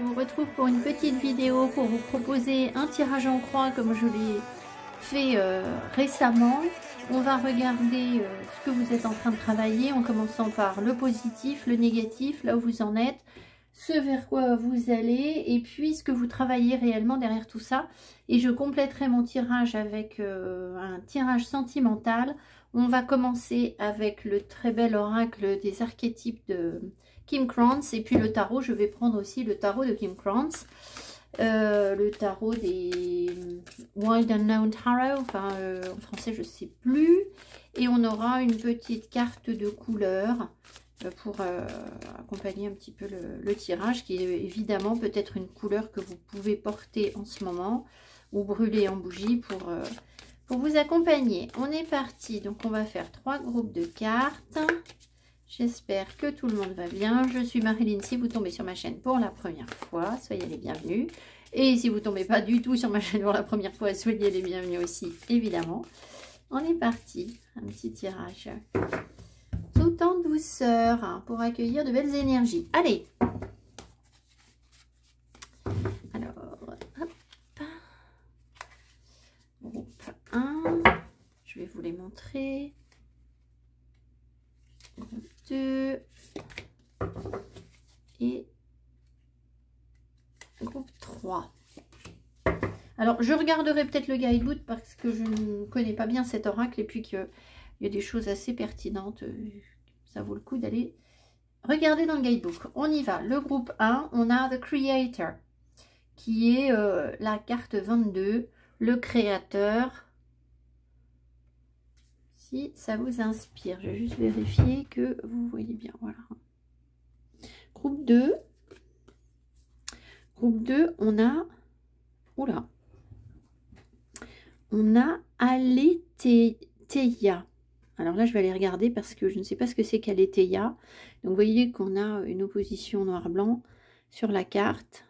je vous retrouve pour une petite vidéo pour vous proposer un tirage en croix comme je l'ai fait euh, récemment. On va regarder euh, ce que vous êtes en train de travailler en commençant par le positif, le négatif, là où vous en êtes, ce vers quoi vous allez et puis ce que vous travaillez réellement derrière tout ça. Et je compléterai mon tirage avec euh, un tirage sentimental. On va commencer avec le très bel oracle des archétypes de Kim Kranz, Et puis le tarot, je vais prendre aussi le tarot de Kim Kranz, euh, le tarot des Wild Unknown Tarot, enfin euh, en français je ne sais plus. Et on aura une petite carte de couleur euh, pour accompagner un petit peu le, tirage, qui est évidemment peut-être une couleur que vous pouvez porter en ce moment ou brûler en bougie pour vous accompagner. On est parti, donc on va faire trois groupes de cartes. J'espère que tout le monde va bien. Je suis Marilyn. Si vous tombez sur ma chaîne pour la première fois, soyez les bienvenus. Et si vous ne tombez pas du tout sur ma chaîne pour la première fois, soyez les bienvenus aussi, évidemment. On est parti. Un petit tirage tout en douceur hein, pour accueillir de belles énergies. Allez Alors, hop. Groupe 1. Je vais vous les montrer et groupe 3. Alors, je regarderai peut-être le guidebook parce que je ne connais pas bien cet oracle et puis qu'il y a des choses assez pertinentes. Euh, ça vaut le coup d'aller regarder dans le guidebook. On y va. Le groupe 1, on a The Creator qui est euh, la carte 22, le créateur, ça vous inspire. Je vais juste vérifier que vous voyez bien. Voilà. Groupe 2. Groupe 2, on a... là On a Aletheia. Alors là, je vais aller regarder parce que je ne sais pas ce que c'est qu'Aletheia. Donc, voyez qu'on a une opposition noir-blanc sur la carte.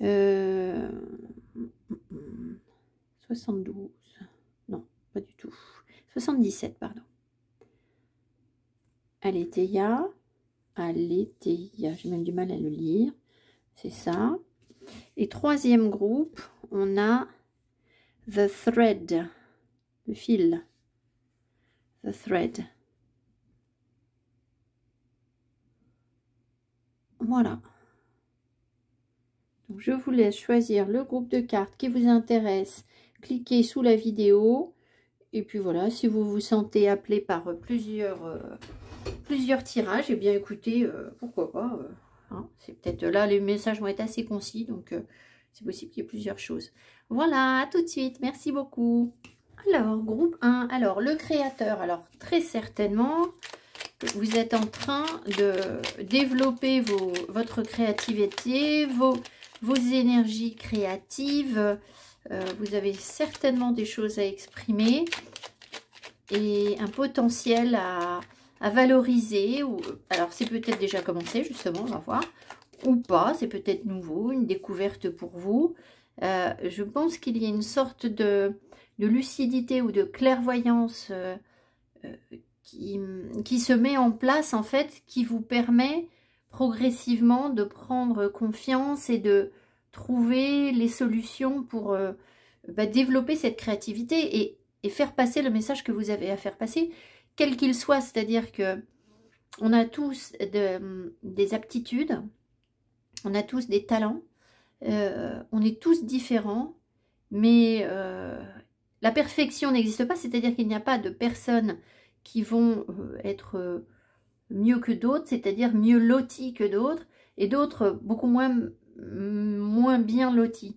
72. Euh, mm, mm, mm, du tout. 77, pardon. allez Aletheia. J'ai même du mal à le lire. C'est ça. Et troisième groupe, on a The Thread. Le fil. The Thread. Voilà. Donc je vous laisse choisir le groupe de cartes qui vous intéresse. Cliquez sous la vidéo et puis voilà, si vous vous sentez appelé par euh, plusieurs, euh, plusieurs tirages, et eh bien écoutez, euh, pourquoi pas. Hein. c'est peut-être là, les messages vont être assez concis, donc c'est possible qu'il y ait plusieurs choses. Voilà, à tout de suite, merci beaucoup. Alors, groupe 1, alors le créateur, alors très certainement, vous êtes en train de développer vos, votre créativité, vos, vos énergies créatives, euh, vous avez certainement des choses à exprimer et un potentiel à, valoriser. Euh, alors, c'est peut-être déjà commencé, justement, on va voir. Ou pas, c'est peut-être nouveau, une découverte pour vous. Euh, je pense qu'il y a une sorte de, lucidité ou de clairvoyance qui, se met en place, en fait, qui vous permet progressivement de prendre confiance et de trouver les solutions pour euh, bah, développer cette créativité et, faire passer le message que vous avez à faire passer, quel qu'il soit. C'est-à-dire que on a tous des aptitudes, on a tous des talents, euh, on est tous différents, mais euh, la perfection n'existe pas, c'est-à-dire qu'il n'y a pas de personnes qui vont être mieux que d'autres, c'est-à-dire mieux lotis que d'autres, et d'autres beaucoup moins moins bien lotis.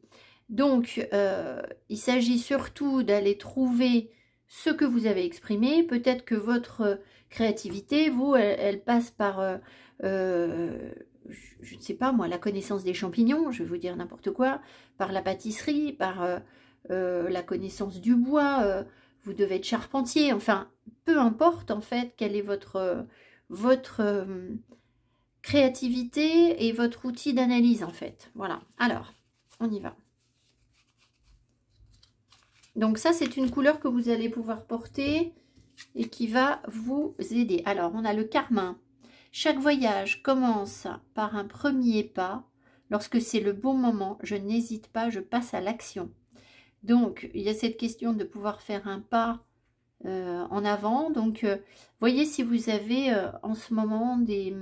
Donc, euh, il s'agit surtout d'aller trouver ce que vous avez exprimé. Peut-être que votre créativité, vous, elle, passe par, euh, euh, je, ne sais pas moi, la connaissance des champignons, je vais vous dire n'importe quoi, par la pâtisserie, par la connaissance du bois, vous devez être charpentier, enfin, peu importe en fait quel est votre, votre créativité et votre outil d'analyse en fait. Voilà, alors, on y va. Donc ça, c'est une couleur que vous allez pouvoir porter et qui va vous aider. Alors, on a le carmin. Chaque voyage commence par un premier pas. Lorsque c'est le bon moment, je n'hésite pas, je passe à l'action. Donc, il y a cette question de pouvoir faire un pas euh, en avant. Donc, euh, voyez si vous avez euh, en ce moment des,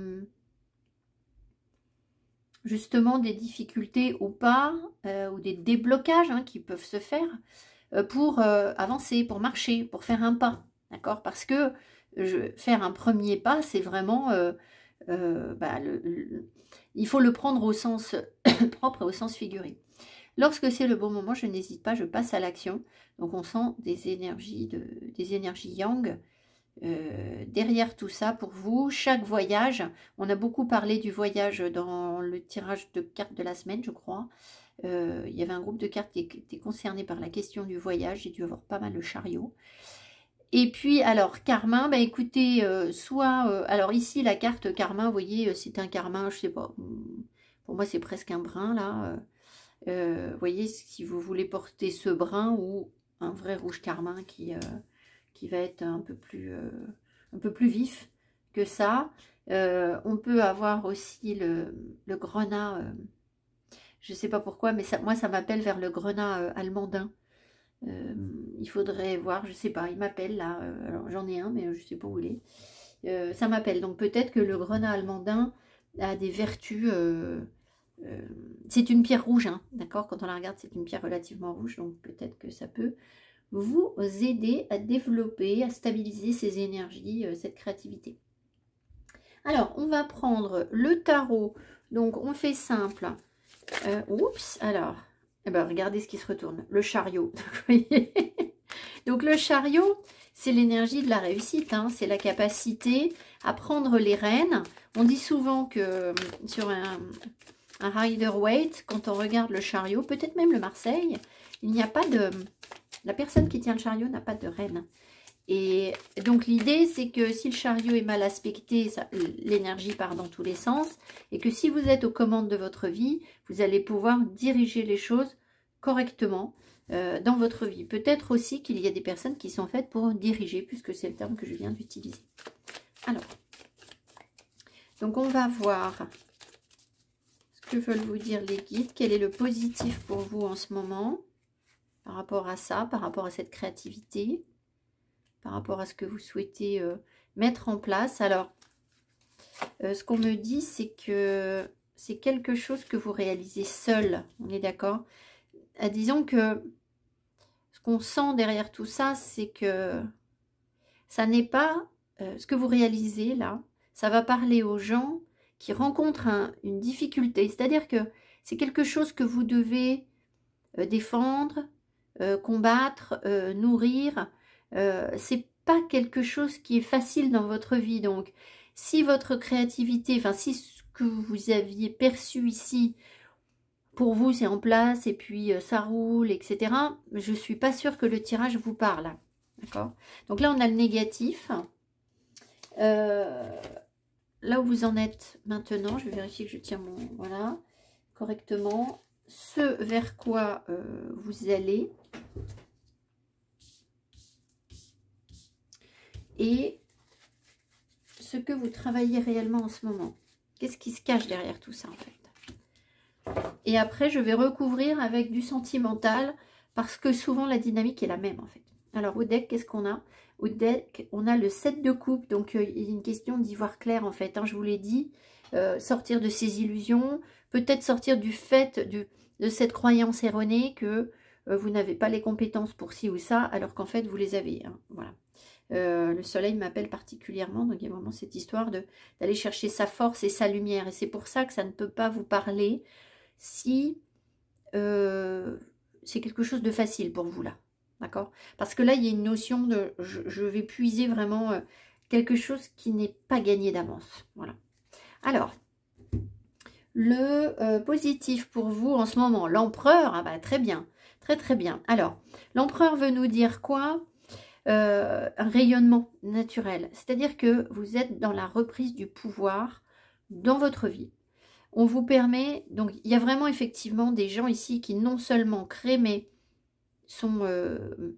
justement des difficultés ou pas, euh, ou des déblocages hein, qui peuvent se faire euh, pour euh, avancer, pour marcher, pour faire un pas. D'accord Parce que faire un premier pas, c'est vraiment... Bah, il faut le prendre au sens propre et au sens figuré. Lorsque c'est le bon moment, je n'hésite pas, je passe à l'action. Donc on sent des énergies, de, des énergies yang euh, derrière tout ça pour vous. Chaque voyage, on a beaucoup parlé du voyage dans le tirage de cartes de la semaine, je crois. Euh, il y avait un groupe de cartes qui était concerné par la question du voyage. J'ai dû avoir pas mal de chariots. Et puis, alors, Carmin, bah, écoutez, euh, soit... alors ici, la carte Carmin, vous voyez, c'est un Carmin, je sais pas. Hmm, pour moi, c'est presque un brun, là. Vous voyez, si vous voulez porter ce brun ou un vrai rouge Carmin qui, qui va être un peu plus, euh, un peu plus vif que ça. Euh, on peut avoir aussi le, grenat, euh, je ne sais pas pourquoi, mais ça, moi ça m'appelle vers le grenat allemandin. il faudrait voir, je sais pas, il m'appelle là, j'en ai un, mais je sais pas où il est. ça m'appelle, donc peut-être que le grenat allemandin a des vertus c'est une pierre rouge, hein, d'accord Quand on la regarde, c'est une pierre relativement rouge, donc peut-être que ça peut vous aider à développer, à stabiliser ces énergies, euh, cette créativité. Alors, on va prendre le tarot. Donc, on fait simple. Euh, oups, alors, eh ben, regardez ce qui se retourne. Le chariot. Donc, le chariot, c'est l'énergie de la réussite. Hein. c'est la capacité à prendre les rênes. On dit souvent que euh, sur un, un rider weight, quand on regarde le chariot, peut-être même le Marseille, il n'y a pas de la personne qui tient le chariot n'a pas de reine. Et donc l'idée, c'est que si le chariot est mal aspecté, l'énergie part dans tous les sens, et que si vous êtes aux commandes de votre vie, vous allez pouvoir diriger les choses correctement euh, dans votre vie. Peut-être aussi qu'il y a des personnes qui sont faites pour diriger, puisque c'est le terme que je viens d'utiliser. Alors, donc on va voir ce que veulent vous dire les guides, quel est le positif pour vous en ce moment par rapport à ça, par rapport à cette créativité, par rapport à ce que vous souhaitez euh, mettre en place. Alors, euh, ce qu'on me dit, c'est que c'est quelque chose que vous réalisez seul, on est d'accord euh, Disons que ce qu'on sent derrière tout ça, c'est que ça n'est pas ce que vous réalisez là, ça va parler aux gens qui rencontrent une difficulté. C'est-à-dire que c'est quelque chose que vous devez défendre, euh, combattre, euh, nourrir. Euh, c'est pas quelque chose qui est facile dans votre vie. Donc, si votre créativité, enfin, si ce que vous aviez perçu ici, pour vous, c'est en place et puis ça roule, etc., je suis pas sûre que le tirage vous parle. D'accord Donc là, on a le négatif. là où vous en êtes maintenant, je vais vérifier que je tiens mon... Voilà, correctement ce vers quoi euh, vous allez et ce que vous travaillez réellement en ce moment. Qu'est-ce qui se cache derrière tout ça en fait Et après, je vais recouvrir avec du sentimental parce que souvent la dynamique est la même en fait. Alors au deck, qu'est-ce qu'on a on a le 7 de coupe, donc euh, il y a une question d'y voir clair en fait, hein, je vous l'ai dit. Euh, sortir de ces illusions, peut-être sortir du fait de, cette croyance erronée que euh, vous n'avez pas les compétences pour ci ou ça, alors qu'en fait vous les avez. Hein, voilà. le soleil m'appelle particulièrement, donc il y a vraiment cette histoire d'aller chercher sa force et sa lumière. Et c'est pour ça que ça ne peut pas vous parler si c'est quelque chose de facile pour vous là. D'accord Parce que là, il y a une notion de je, vais puiser vraiment euh, quelque chose qui n'est pas gagné d'avance. Voilà. Alors, le euh, positif pour vous en ce moment, l'empereur, ah bah, très bien, très très bien. Alors, l'empereur veut nous dire quoi euh, Un rayonnement naturel, c'est-à-dire que vous êtes dans la reprise du pouvoir dans votre vie. On vous permet, donc il y a vraiment effectivement des gens ici qui non seulement créent, sont euh,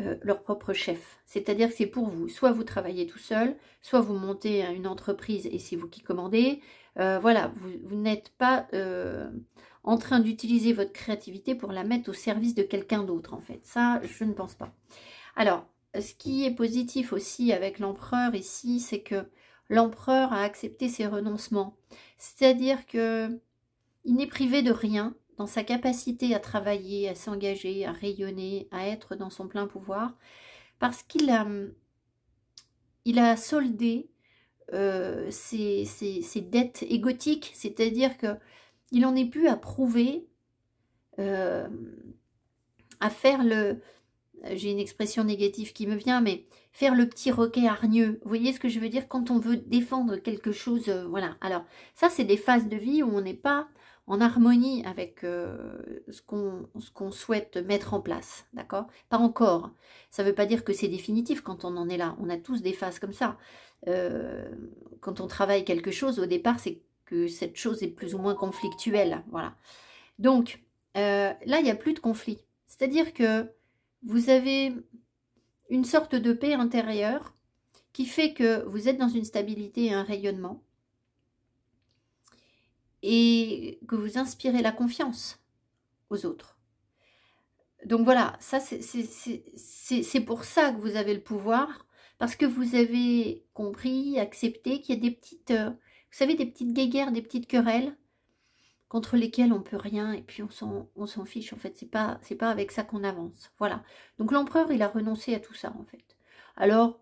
euh, leur propre chef. C'est-à-dire que c'est pour vous. Soit vous travaillez tout seul, soit vous montez une entreprise et c'est vous qui commandez. Euh, voilà, vous, n'êtes pas en train d'utiliser votre créativité pour la mettre au service de quelqu'un d'autre, en fait. Ça, je ne pense pas. Alors, ce qui est positif aussi avec l'empereur ici, c'est que l'empereur a accepté ses renoncements. C'est-à-dire que il n'est privé de rien dans sa capacité à travailler, à s'engager, à rayonner, à être dans son plein pouvoir, parce qu'il a, il a soldé euh, ses, dettes égotiques, c'est-à-dire que il en est plus à prouver, euh, à faire le... J'ai une expression négative qui me vient, mais faire le petit roquet hargneux. Vous voyez ce que je veux dire Quand on veut défendre quelque chose, euh, voilà. Alors, ça, c'est des phases de vie où on n'est pas en harmonie avec euh, ce qu'on souhaite mettre en place, d'accord Pas encore. Ça ne veut pas dire que c'est définitif quand on en est là. On a tous des phases comme ça. Euh, quand on travaille quelque chose, au départ, c'est que cette chose est plus ou moins conflictuelle, voilà. Donc, euh, là, il n'y a plus de conflit. C'est-à-dire que vous avez une sorte de paix intérieure qui fait que vous êtes dans une stabilité et un rayonnement et que vous inspirez la confiance aux autres. Donc voilà, ça c'est pour ça que vous avez le pouvoir, parce que vous avez compris, accepté qu'il y a des petites, euh, vous savez, des petites guéguerres, des petites querelles contre lesquelles on peut rien et puis on s'en fiche en fait, c'est pas, c'est pas avec ça qu'on avance. Voilà, donc l'empereur il a renoncé à tout ça en fait. Alors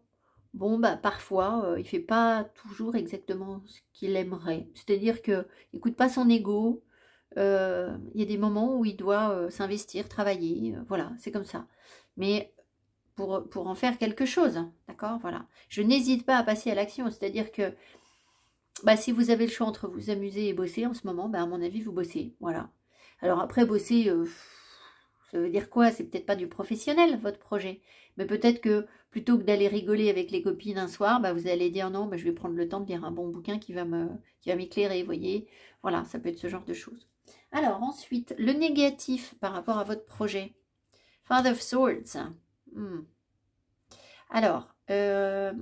bon, bah, parfois, euh, il ne fait pas toujours exactement ce qu'il aimerait. C'est-à-dire qu'il écoute pas son ego. Euh, il y a des moments où il doit euh, s'investir, travailler. voilà, c'est comme ça. Mais pour, pour en faire quelque chose, d'accord Voilà. Je n'hésite pas à passer à l'action. C'est-à-dire que bah, si vous avez le choix entre vous amuser et bosser en ce moment, bah, à mon avis, vous bossez. Voilà. Alors après, bosser ça veut dire quoi C'est peut-être pas du professionnel, votre projet. Mais peut-être que plutôt que d'aller rigoler avec les copines un soir, bah, vous allez dire non, bah, je vais prendre le temps de lire un bon bouquin qui va m'éclairer, vous voyez. Voilà, ça peut être ce genre de choses. Alors ensuite, le négatif par rapport à votre projet. Father of Swords. Hmm. Alors, euh,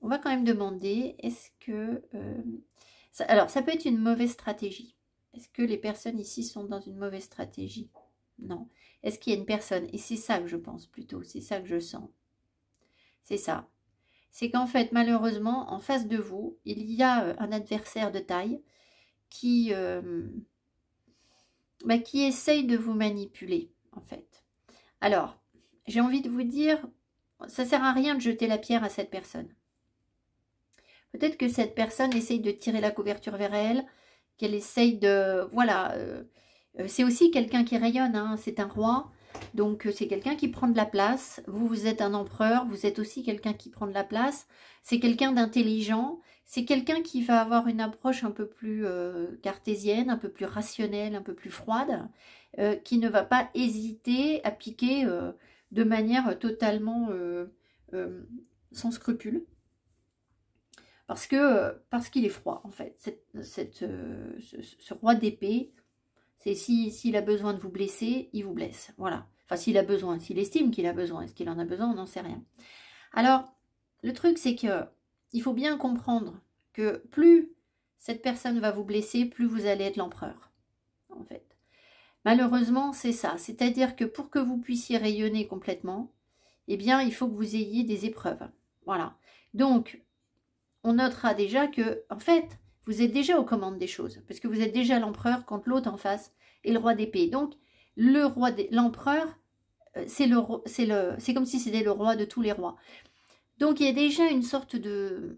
on va quand même demander, est-ce que... Euh, alors, ça peut être une mauvaise stratégie. Est-ce que les personnes ici sont dans une mauvaise stratégie non. Est-ce qu'il y a une personne Et c'est ça que je pense plutôt, c'est ça que je sens. C'est ça. C'est qu'en fait, malheureusement, en face de vous, il y a euh, un adversaire de taille qui, euh, bah, qui essaye de vous manipuler, en fait. Alors, j'ai envie de vous dire, ça sert à rien de jeter la pierre à cette personne. Peut-être que cette personne essaye de tirer la couverture vers elle, qu'elle essaye de, voilà, euh, euh, c'est aussi quelqu'un qui rayonne, hein, c'est un roi. Donc euh, c'est quelqu'un qui prend de la place. Vous, vous êtes un empereur, vous êtes aussi quelqu'un qui prend de la place. C'est quelqu'un d'intelligent. C'est quelqu'un qui va avoir une approche un peu plus euh, cartésienne, un peu plus rationnelle, un peu plus froide, qui ne va pas hésiter à piquer de manière totalement sans scrupule. Parce que parce qu'il est froid en fait. ce, roi d'épée c'est si s'il a besoin de vous blesser, il vous blesse. Voilà. Enfin, s'il a besoin, s'il estime qu'il a besoin, est-ce qu'il en a besoin, on n'en sait rien. Alors, le truc, c'est que il faut bien comprendre que plus cette personne va vous blesser, plus vous allez être l'empereur, en fait. Malheureusement, c'est ça. C'est-à-dire que pour que vous puissiez rayonner complètement, eh bien, il faut que vous ayez des épreuves. Voilà. Donc, on notera déjà que, en fait, vous êtes déjà aux commandes des choses, parce que vous êtes déjà l'empereur quand l'autre en face et le roi d'épée. Donc, le roi l'empereur, euh, c'est le, le comme si c'était le roi de tous les rois. Donc, il y a déjà une sorte de,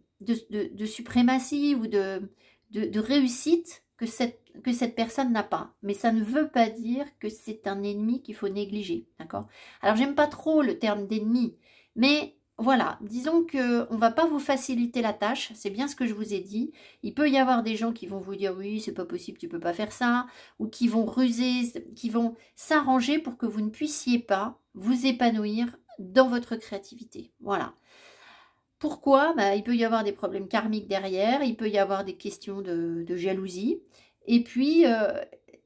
suprématie ou de, de, réussite que cette, que cette personne n'a pas. Mais ça ne veut pas dire que c'est un ennemi qu'il faut négliger. D'accord Alors, j'aime pas trop le terme d'ennemi, mais voilà, disons que on va pas vous faciliter la tâche, c'est bien ce que je vous ai dit. Il peut y avoir des gens qui vont vous dire oui, c'est pas possible, tu peux pas faire ça, ou qui vont ruser, qui vont s'arranger pour que vous ne puissiez pas vous épanouir dans votre créativité. Voilà. Pourquoi bah, Il peut y avoir des problèmes karmiques derrière, il peut y avoir des questions de, jalousie. Et puis, euh,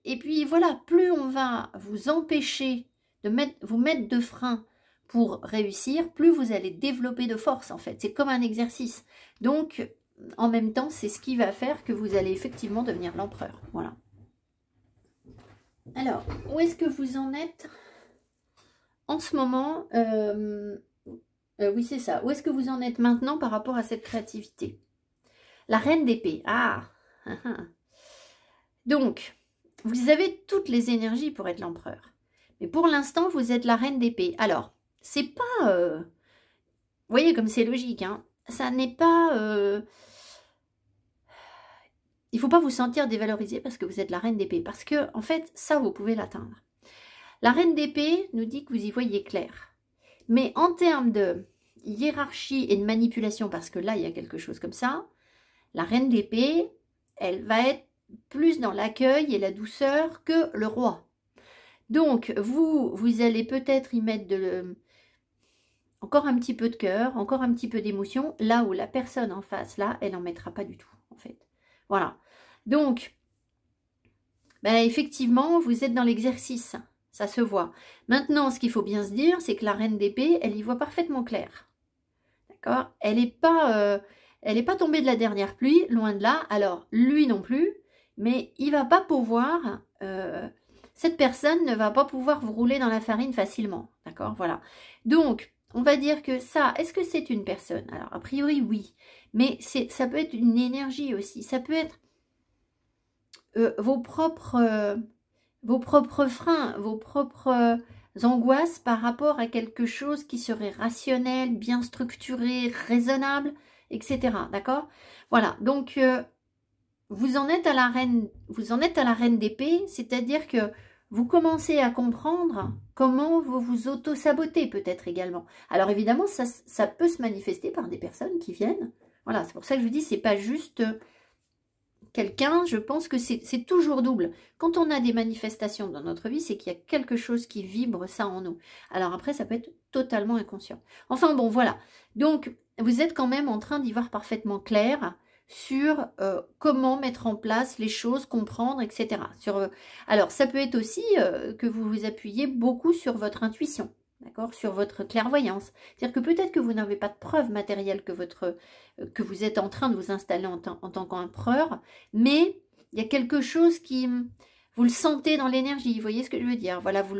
et puis voilà, plus on va vous empêcher de vous mettre de frein pour réussir, plus vous allez développer de force en fait. C'est comme un exercice. Donc, en même temps, c'est ce qui va faire que vous allez effectivement devenir l'empereur. Voilà. Alors, où est-ce que vous en êtes en ce moment euh, euh, Oui, c'est ça. Où est-ce que vous en êtes maintenant par rapport à cette créativité La reine d'épée. Ah, ah, ah Donc, vous avez toutes les énergies pour être l'empereur. Mais pour l'instant, vous êtes la reine d'épée. Alors, c'est pas... Euh, vous voyez comme c'est logique, hein Ça n'est pas... Euh, il ne faut pas vous sentir dévalorisé parce que vous êtes la reine d'épée. Parce que, en fait, ça, vous pouvez l'atteindre. La reine d'épée nous dit que vous y voyez clair. Mais en termes de hiérarchie et de manipulation, parce que là, il y a quelque chose comme ça, la reine d'épée, elle va être plus dans l'accueil et la douceur que le roi. Donc, vous, vous allez peut-être y mettre de, encore un petit peu de cœur, encore un petit peu d'émotion, là où la personne en face, là, elle n'en mettra pas du tout, en fait. Voilà. Donc, ben effectivement, vous êtes dans l'exercice, ça se voit. Maintenant, ce qu'il faut bien se dire, c'est que la reine d'épée, elle y voit parfaitement clair. D'accord Elle n'est pas, euh, elle pas tombée de la dernière pluie, loin de là. Alors, lui non plus, mais il va pas pouvoir... Euh, cette personne ne va pas pouvoir vous rouler dans la farine facilement. D'accord Voilà. Donc, on va dire que ça, est-ce que c'est une personne Alors, a priori, oui. Mais ça peut être une énergie aussi. Ça peut être euh, vos, propres, euh, vos propres freins, vos propres euh, angoisses par rapport à quelque chose qui serait rationnel, bien structuré, raisonnable, etc. D'accord Voilà, donc vous en êtes à la reine, vous en êtes à la reine d'épée, c'est-à-dire que vous commencez à comprendre comment vous vous auto-sabotez peut-être également. Alors évidemment, ça, peut se manifester par des personnes qui viennent. Voilà, c'est pour ça que je vous dis, c'est pas juste euh, quelqu'un, je pense que c'est toujours double. Quand on a des manifestations dans notre vie, c'est qu'il y a quelque chose qui vibre ça en nous. Alors après, ça peut être totalement inconscient. Enfin bon, voilà. Donc, vous êtes quand même en train d'y voir parfaitement clair sur euh, comment mettre en place les choses, comprendre, etc. Sur, euh, alors, ça peut être aussi euh, que vous vous appuyez beaucoup sur votre intuition, d'accord Sur votre clairvoyance. C'est-à-dire que peut-être que vous n'avez pas de preuve matérielle que, votre, que vous êtes en train de vous installer en, tant qu'empereur, mais il y a quelque chose qui... Hum, vous le sentez dans l'énergie, vous voyez ce que je veux dire Voilà, vous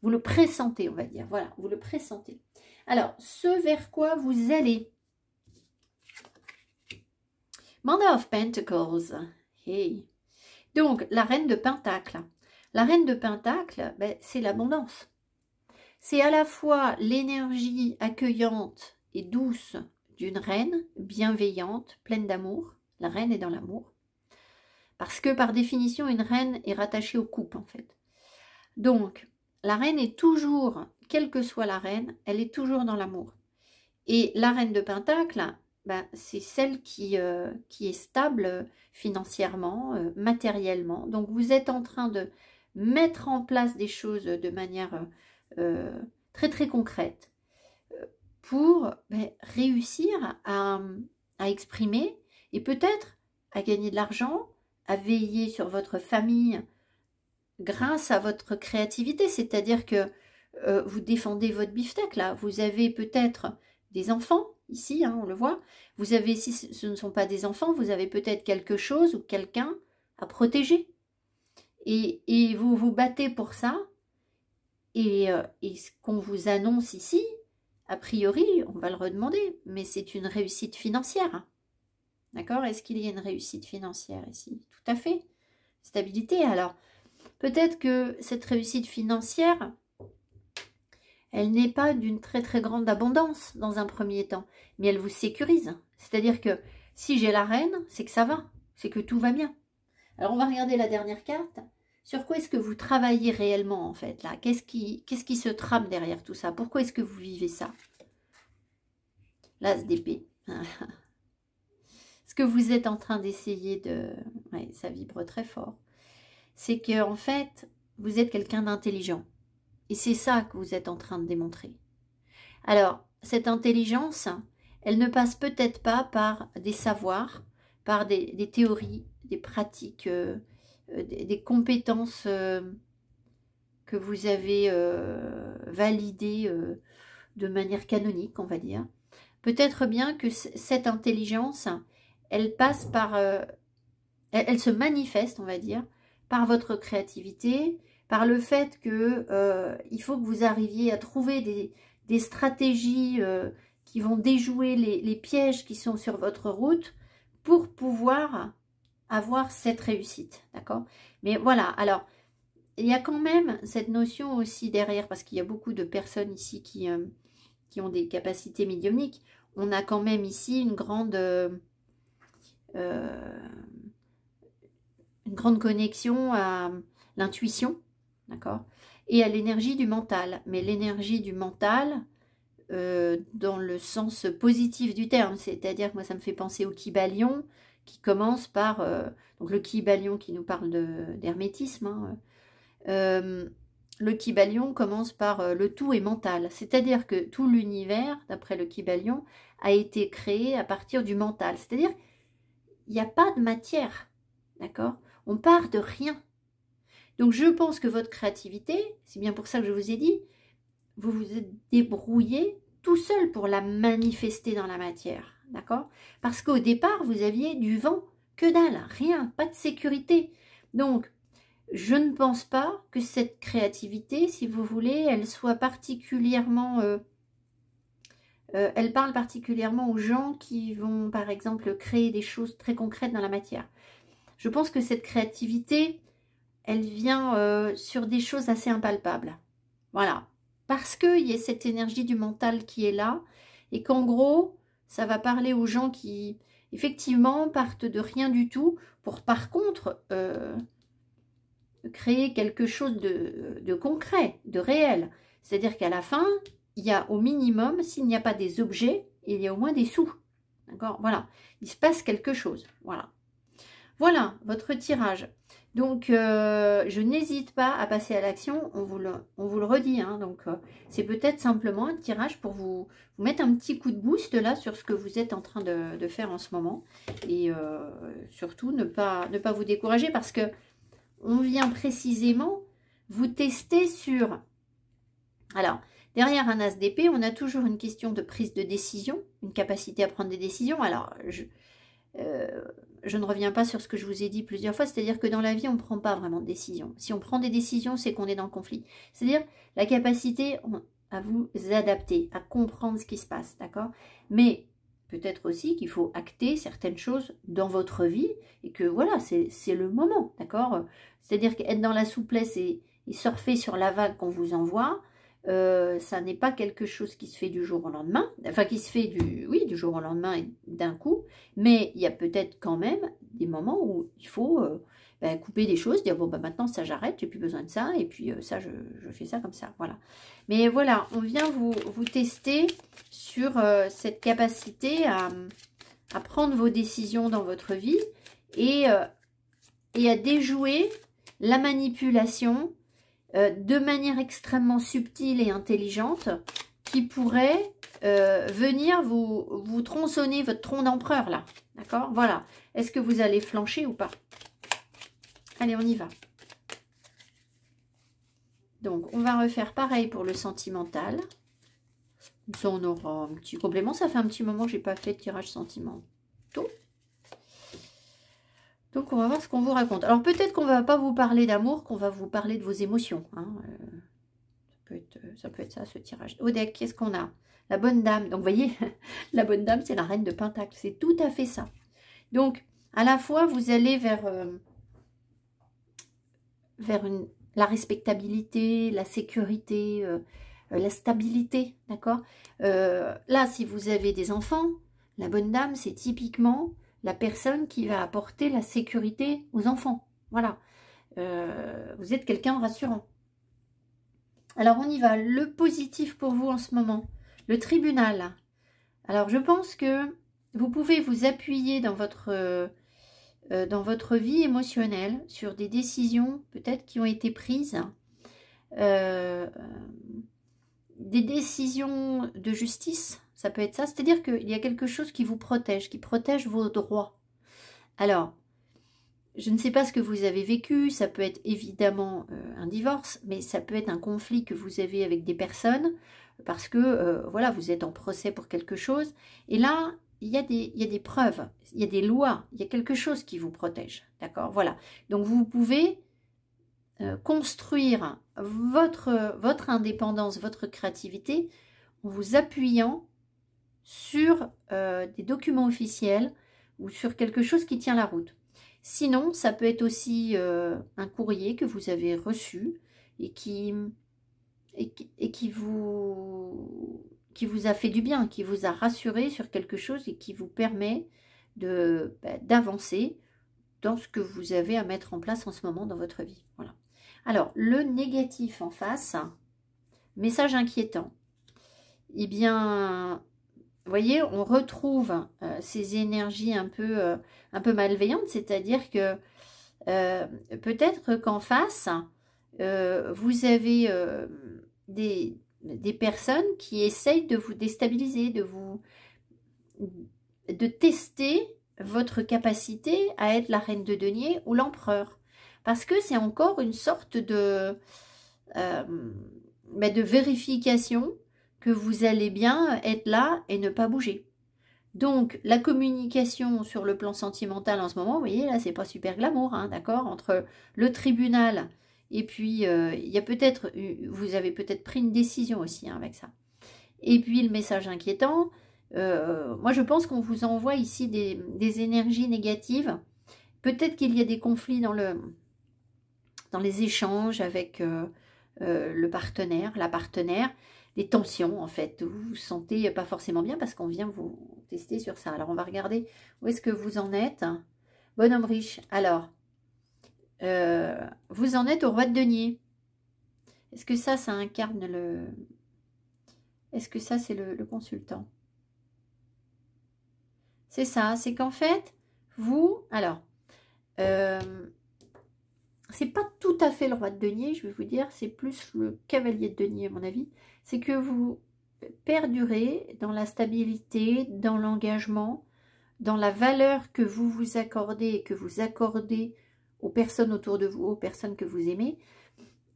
vous le pressentez, on va dire. Voilà, vous le pressentez. Alors, ce vers quoi vous allez Manda of Pentacles. Hey. Donc, la reine de Pentacle. La reine de Pentacle, ben, c'est l'abondance. C'est à la fois l'énergie accueillante et douce d'une reine, bienveillante, pleine d'amour. La reine est dans l'amour. Parce que par définition, une reine est rattachée au couple, en fait. Donc, la reine est toujours, quelle que soit la reine, elle est toujours dans l'amour. Et la reine de Pentacle, bah, c'est celle qui, euh, qui, est stable euh, financièrement, euh, matériellement. Donc vous êtes en train de mettre en place des choses de manière très très concrète pour ben, réussir à, à, exprimer et peut-être à gagner de l'argent, à veiller sur votre famille grâce à votre créativité. C'est-à-dire que vous défendez votre beefsteak là, vous avez peut-être des enfants ici, hein, on le voit. Vous avez, si ce ne sont pas des enfants, vous avez peut-être quelque chose ou quelqu'un à protéger. Et, et, vous vous battez pour ça. Et, euh, et ce qu'on vous annonce ici, a priori, on va le redemander, mais c'est une réussite financière. Hein. D'accord Est-ce qu'il y a une réussite financière ici Tout à fait. Stabilité. Alors, peut-être que cette réussite financière, elle n'est pas d'une très très grande abondance dans un premier temps, mais elle vous sécurise. C'est-à-dire que si j'ai la reine, c'est que ça va, c'est que tout va bien. Alors on va regarder la dernière carte. Sur quoi est-ce que vous travaillez réellement en fait là Qu'est-ce qui, se trame derrière tout ça Pourquoi est-ce que vous vivez ça L'as d'épée. Ce que vous êtes en train d'essayer de... Oui, ça vibre très fort. C'est que en fait, vous êtes quelqu'un d'intelligent et c'est ça que vous êtes en train de démontrer. Alors, cette intelligence, elle ne passe peut-être pas par des savoirs, par des, théories, des pratiques, euh, euh, des, compétences euh, que vous avez validées de manière canonique, on va dire. Peut-être bien que cette intelligence, elle passe par... elle, se manifeste, on va dire, par votre créativité, par le fait que euh, il faut que vous arriviez à trouver des, stratégies euh, qui vont déjouer les, pièges qui sont sur votre route pour pouvoir avoir cette réussite, d'accord Mais voilà, alors, il y a quand même cette notion aussi derrière, parce qu'il y a beaucoup de personnes ici qui, euh, qui ont des capacités médiumniques, on a quand même ici une grande, une grande connexion à l'intuition, d'accord Et à l'énergie du mental. Mais l'énergie du mental, euh, dans le sens positif du terme, c'est-à-dire que moi ça me fait penser au Kibalion qui commence par, euh, donc le Kibalion qui nous parle d'hermétisme, hein, euh, le Kibalion commence par le tout est mental, c'est-à-dire que tout l'univers, d'après le Kibalion a été créé à partir du mental, c'est-à-dire il n'y a pas de matière, d'accord On part de rien, donc je pense que votre créativité, c'est bien pour ça que je vous ai dit, vous vous êtes débrouillé tout seul pour la manifester dans la matière, d'accord Parce qu'au départ, vous aviez du vent, que dalle, rien, pas de sécurité. Donc, je ne pense pas que cette créativité, si vous voulez, elle soit particulièrement... Euh, euh, elle parle particulièrement aux gens qui vont, par exemple, créer des choses très concrètes dans la matière. Je pense que cette créativité, elle vient euh, sur des choses assez impalpables. Voilà. Parce qu'il y a cette énergie du mental qui est là et qu'en gros, ça va parler aux gens qui, effectivement, partent de rien du tout pour, par contre, euh, créer quelque chose de, de concret, de réel. C'est-à-dire qu'à la fin, il y a au minimum, s'il n'y a pas des objets, il y a au moins des sous. D'accord Voilà. Il se passe quelque chose. Voilà. Voilà votre tirage donc, euh, je n'hésite pas à passer à l'action, on, vous le, redit. Hein. donc, euh, c'est peut-être simplement un tirage pour vous, mettre un petit coup de boost là sur ce que vous êtes en train de, faire en ce moment. Et euh, surtout, ne pas, ne pas vous décourager parce que on vient précisément vous tester sur... Alors, derrière un as d'épée, on a toujours une question de prise de décision, une capacité à prendre des décisions. Alors, je je ne reviens pas sur ce que je vous ai dit plusieurs fois, c'est-à-dire que dans la vie, on ne prend pas vraiment de décision. Si on prend des décisions, c'est qu'on est dans le conflit. C'est-à-dire la capacité à vous adapter, à comprendre ce qui se passe, d'accord Mais peut-être aussi qu'il faut acter certaines choses dans votre vie et que voilà, c'est le moment, d'accord C'est-à-dire qu'être dans la souplesse et, et surfer sur la vague qu'on vous envoie, euh, ça n'est pas quelque chose qui se fait du jour au lendemain, enfin qui se fait du, oui, du jour au lendemain et d'un coup, mais il y a peut-être quand même des moments où il faut euh, ben, couper des choses, dire bon ben maintenant ça j'arrête, j'ai plus besoin de ça, et puis euh, ça je, fais ça comme ça, voilà. Mais voilà, on vient vous, vous tester sur cette capacité à, à, prendre vos décisions dans votre vie et, et à déjouer la manipulation, euh, de manière extrêmement subtile et intelligente qui pourrait euh, venir vous, tronçonner votre tronc d'empereur là. D'accord Voilà. Est-ce que vous allez flancher ou pas Allez, on y va. Donc, on va refaire pareil pour le sentimental. Ça, on aura un petit complément. Ça fait un petit moment que je n'ai pas fait de tirage sentimental. Donc, on va voir ce qu'on vous raconte. Alors, peut-être qu'on ne va pas vous parler d'amour, qu'on va vous parler de vos émotions. Hein, euh, euh, ça, peut être, ça, peut ça ce tirage. Au deck, qu'est-ce qu'on a La bonne dame. Donc, vous voyez, la bonne dame, c'est la reine de Pentacle. C'est tout à fait ça. Donc, à la fois, vous allez vers, euh, vers la respectabilité, la sécurité, la stabilité, d'accord Là, si vous avez des enfants, la bonne dame, c'est typiquement la personne qui va apporter la sécurité aux enfants. Voilà. Euh, vous êtes quelqu'un rassurant. Alors on y va. Le positif pour vous en ce moment. Le tribunal. Alors je pense que vous pouvez vous appuyer dans votre, euh, euh, dans votre vie émotionnelle sur des décisions peut-être qui ont été prises. des décisions de justice ça peut être ça. C'est-à-dire qu'il y a quelque chose qui vous protège, qui protège vos droits. Alors, je ne sais pas ce que vous avez vécu, ça peut être évidemment euh, un divorce, mais ça peut être un conflit que vous avez avec des personnes, parce que euh, voilà, vous êtes en procès pour quelque chose, et là, il y, a des, il des preuves, il y a des lois, il y a quelque chose qui vous protège, d'accord Voilà, donc vous pouvez euh, construire votre, votre indépendance, votre créativité, en vous appuyant sur euh, des documents officiels ou sur quelque chose qui tient la route. Sinon, ça peut être aussi euh, un courrier que vous avez reçu et qui, et vous, qui vous a fait du bien, qui vous a rassuré sur quelque chose et qui vous permet bah, d'avancer dans ce que vous avez à mettre en place en ce moment dans votre vie. Voilà. Alors, le négatif en face, message inquiétant. Eh bien, vous voyez, on retrouve euh, ces énergies un peu, euh, un peu malveillantes, c'est-à-dire que euh, peut-être qu'en face, vous avez des, personnes qui essayent de vous déstabiliser, de vous de tester votre capacité à être la reine de denier ou l'empereur. Parce que c'est encore une sorte de, bah, de vérification que vous allez bien être là et ne pas bouger. Donc la communication sur le plan sentimental en ce moment, vous voyez là, c'est pas super glamour, hein, d'accord Entre le tribunal et puis euh, il y a peut-être, vous avez peut-être pris une décision aussi hein, avec ça. Et puis le message inquiétant, euh, moi je pense qu'on vous envoie ici des, énergies négatives. Peut-être qu'il y a des conflits dans le dans les échanges avec euh, le partenaire, la partenaire des tensions en fait, vous vous sentez pas forcément bien parce qu'on vient vous tester sur ça. Alors on va regarder où est-ce que vous en êtes. Bonhomme riche, alors, euh, vous en êtes au roi de denier. Est-ce que ça, ça incarne le... Est-ce que ça, c'est le, consultant C'est ça, c'est qu'en fait, vous... Alors, euh, c'est pas tout à fait le roi de denier, je vais vous dire, c'est plus le cavalier de denier à mon avis, c'est que vous perdurez dans la stabilité, dans l'engagement, dans la valeur que vous vous accordez et que vous accordez aux personnes autour de vous, aux personnes que vous aimez,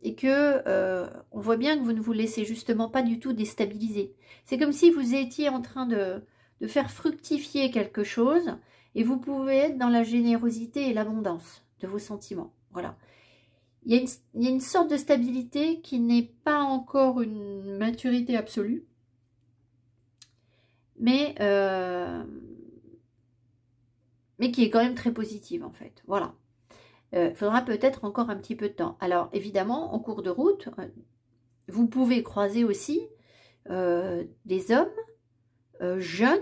et que euh, on voit bien que vous ne vous laissez justement pas du tout déstabiliser. C'est comme si vous étiez en train de, de faire fructifier quelque chose, et vous pouvez être dans la générosité et l'abondance de vos sentiments. Voilà. Il y, a une, sorte de stabilité qui n'est pas encore une maturité absolue. Mais, euh, mais qui est quand même très positive en fait. Voilà. Euh, il faudra peut-être encore un petit peu de temps. Alors évidemment, en cours de route, euh, vous pouvez croiser aussi des hommes jeunes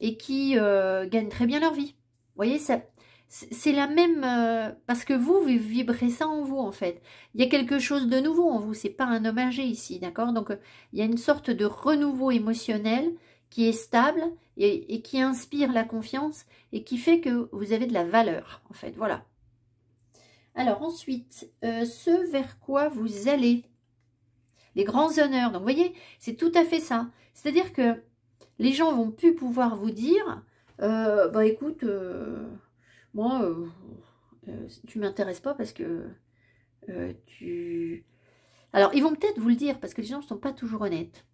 et qui gagnent très bien leur vie. voyez, ça, c'est la même... Euh, parce que vous, vous vibrez ça en vous, en fait. Il y a quelque chose de nouveau en vous. C'est pas un homme âgé ici, d'accord Donc, il y a une sorte de renouveau émotionnel qui est stable et, qui inspire la confiance et qui fait que vous avez de la valeur, en fait. Voilà. Alors, ensuite, euh, ce vers quoi vous allez les grands honneurs. Donc, vous voyez, c'est tout à fait ça. C'est-à-dire que les gens vont plus pouvoir vous dire, euh, bah, écoute, euh, moi, euh, euh, tu m'intéresses pas parce que euh, tu... Alors, ils vont peut-être vous le dire parce que les gens ne sont pas toujours honnêtes.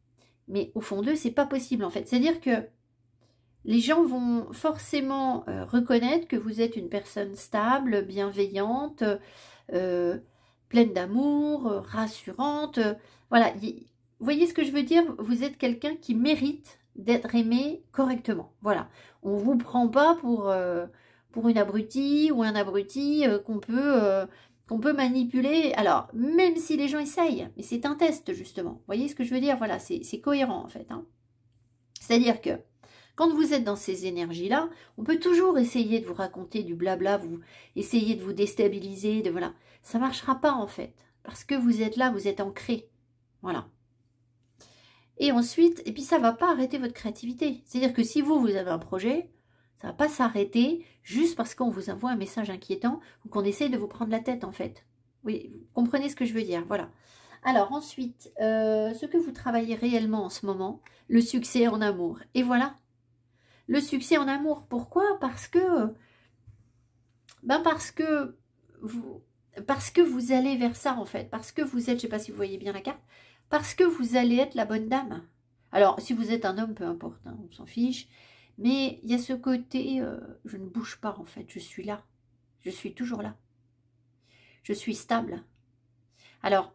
Mais au fond d'eux, c'est pas possible en fait. C'est-à-dire que les gens vont forcément reconnaître que vous êtes une personne stable, bienveillante, pleine d'amour, rassurante. voilà, vous voyez ce que je veux dire Vous êtes quelqu'un qui mérite d'être aimé correctement. Voilà, on ne vous prend pas pour pour une abrutie ou un abruti euh, qu'on peut, euh, qu'on peut manipuler. Alors, même si les gens essayent, mais c'est un test justement. Vous voyez ce que je veux dire Voilà, c'est cohérent en fait. Hein. C'est-à-dire que quand vous êtes dans ces énergies-là, on peut toujours essayer de vous raconter du blabla, vous essayer de vous déstabiliser, de voilà. Ça ne marchera pas en fait. Parce que vous êtes là, vous êtes ancré. Voilà. Et ensuite, et puis ça ne va pas arrêter votre créativité. C'est-à-dire que si vous, vous avez un projet, ça ne va pas s'arrêter juste parce qu'on vous envoie un message inquiétant ou qu'on essaye de vous prendre la tête en fait. Oui, vous comprenez ce que je veux dire, voilà. Alors ensuite, euh, ce que vous travaillez réellement en ce moment, le succès en amour. Et voilà, le succès en amour. Pourquoi Parce que, ben parce que vous, parce que vous allez vers ça en fait, parce que vous êtes, je sais pas si vous voyez bien la carte, parce que vous allez être la bonne dame. Alors si vous êtes un homme, peu importe, hein, on s'en fiche. Mais il y a ce côté, euh, je ne bouge pas en fait, je suis là. Je suis toujours là. Je suis stable. Alors,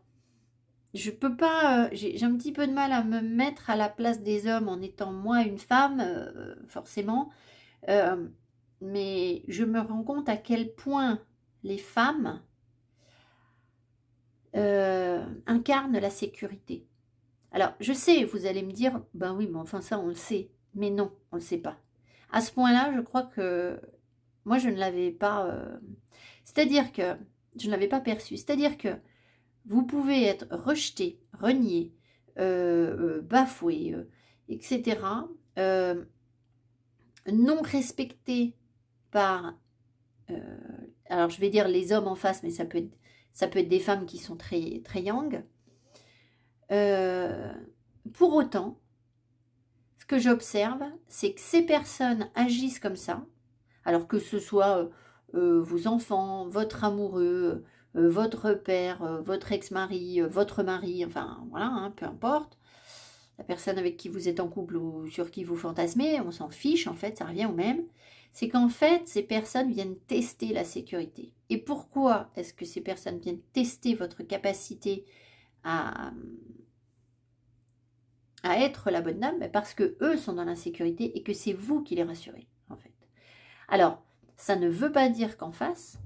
je peux pas, euh, j'ai un petit peu de mal à me mettre à la place des hommes en étant moi une femme, euh, forcément. mais je me rends compte à quel point les femmes incarnent la sécurité. Alors, je sais, vous allez me dire, ben oui, mais enfin ça, on le sait. Mais non, on ne le sait pas. À ce point-là, je crois que moi, je ne l'avais pas... Euh, c'est-à-dire que je ne l'avais pas perçu. C'est-à-dire que vous pouvez être rejeté, renié, euh, euh, bafoué, etc. non respecté par... alors, je vais dire les hommes en face, mais ça peut être, ça peut être des femmes qui sont très, très young. pour autant, j'observe, c'est que ces personnes agissent comme ça, alors que ce soit euh, euh, vos enfants, votre amoureux, euh, votre père, votre ex-mari, votre mari, enfin voilà, hein, peu importe, la personne avec qui vous êtes en couple ou sur qui vous fantasmez, on s'en fiche en fait, ça revient au même, c'est qu'en fait ces personnes viennent tester la sécurité. Et pourquoi est-ce que ces personnes viennent tester votre capacité à, à être la bonne dame parce que eux sont dans l'insécurité et que c'est vous qui les rassurez en fait. Alors, ça ne veut pas dire qu'en face,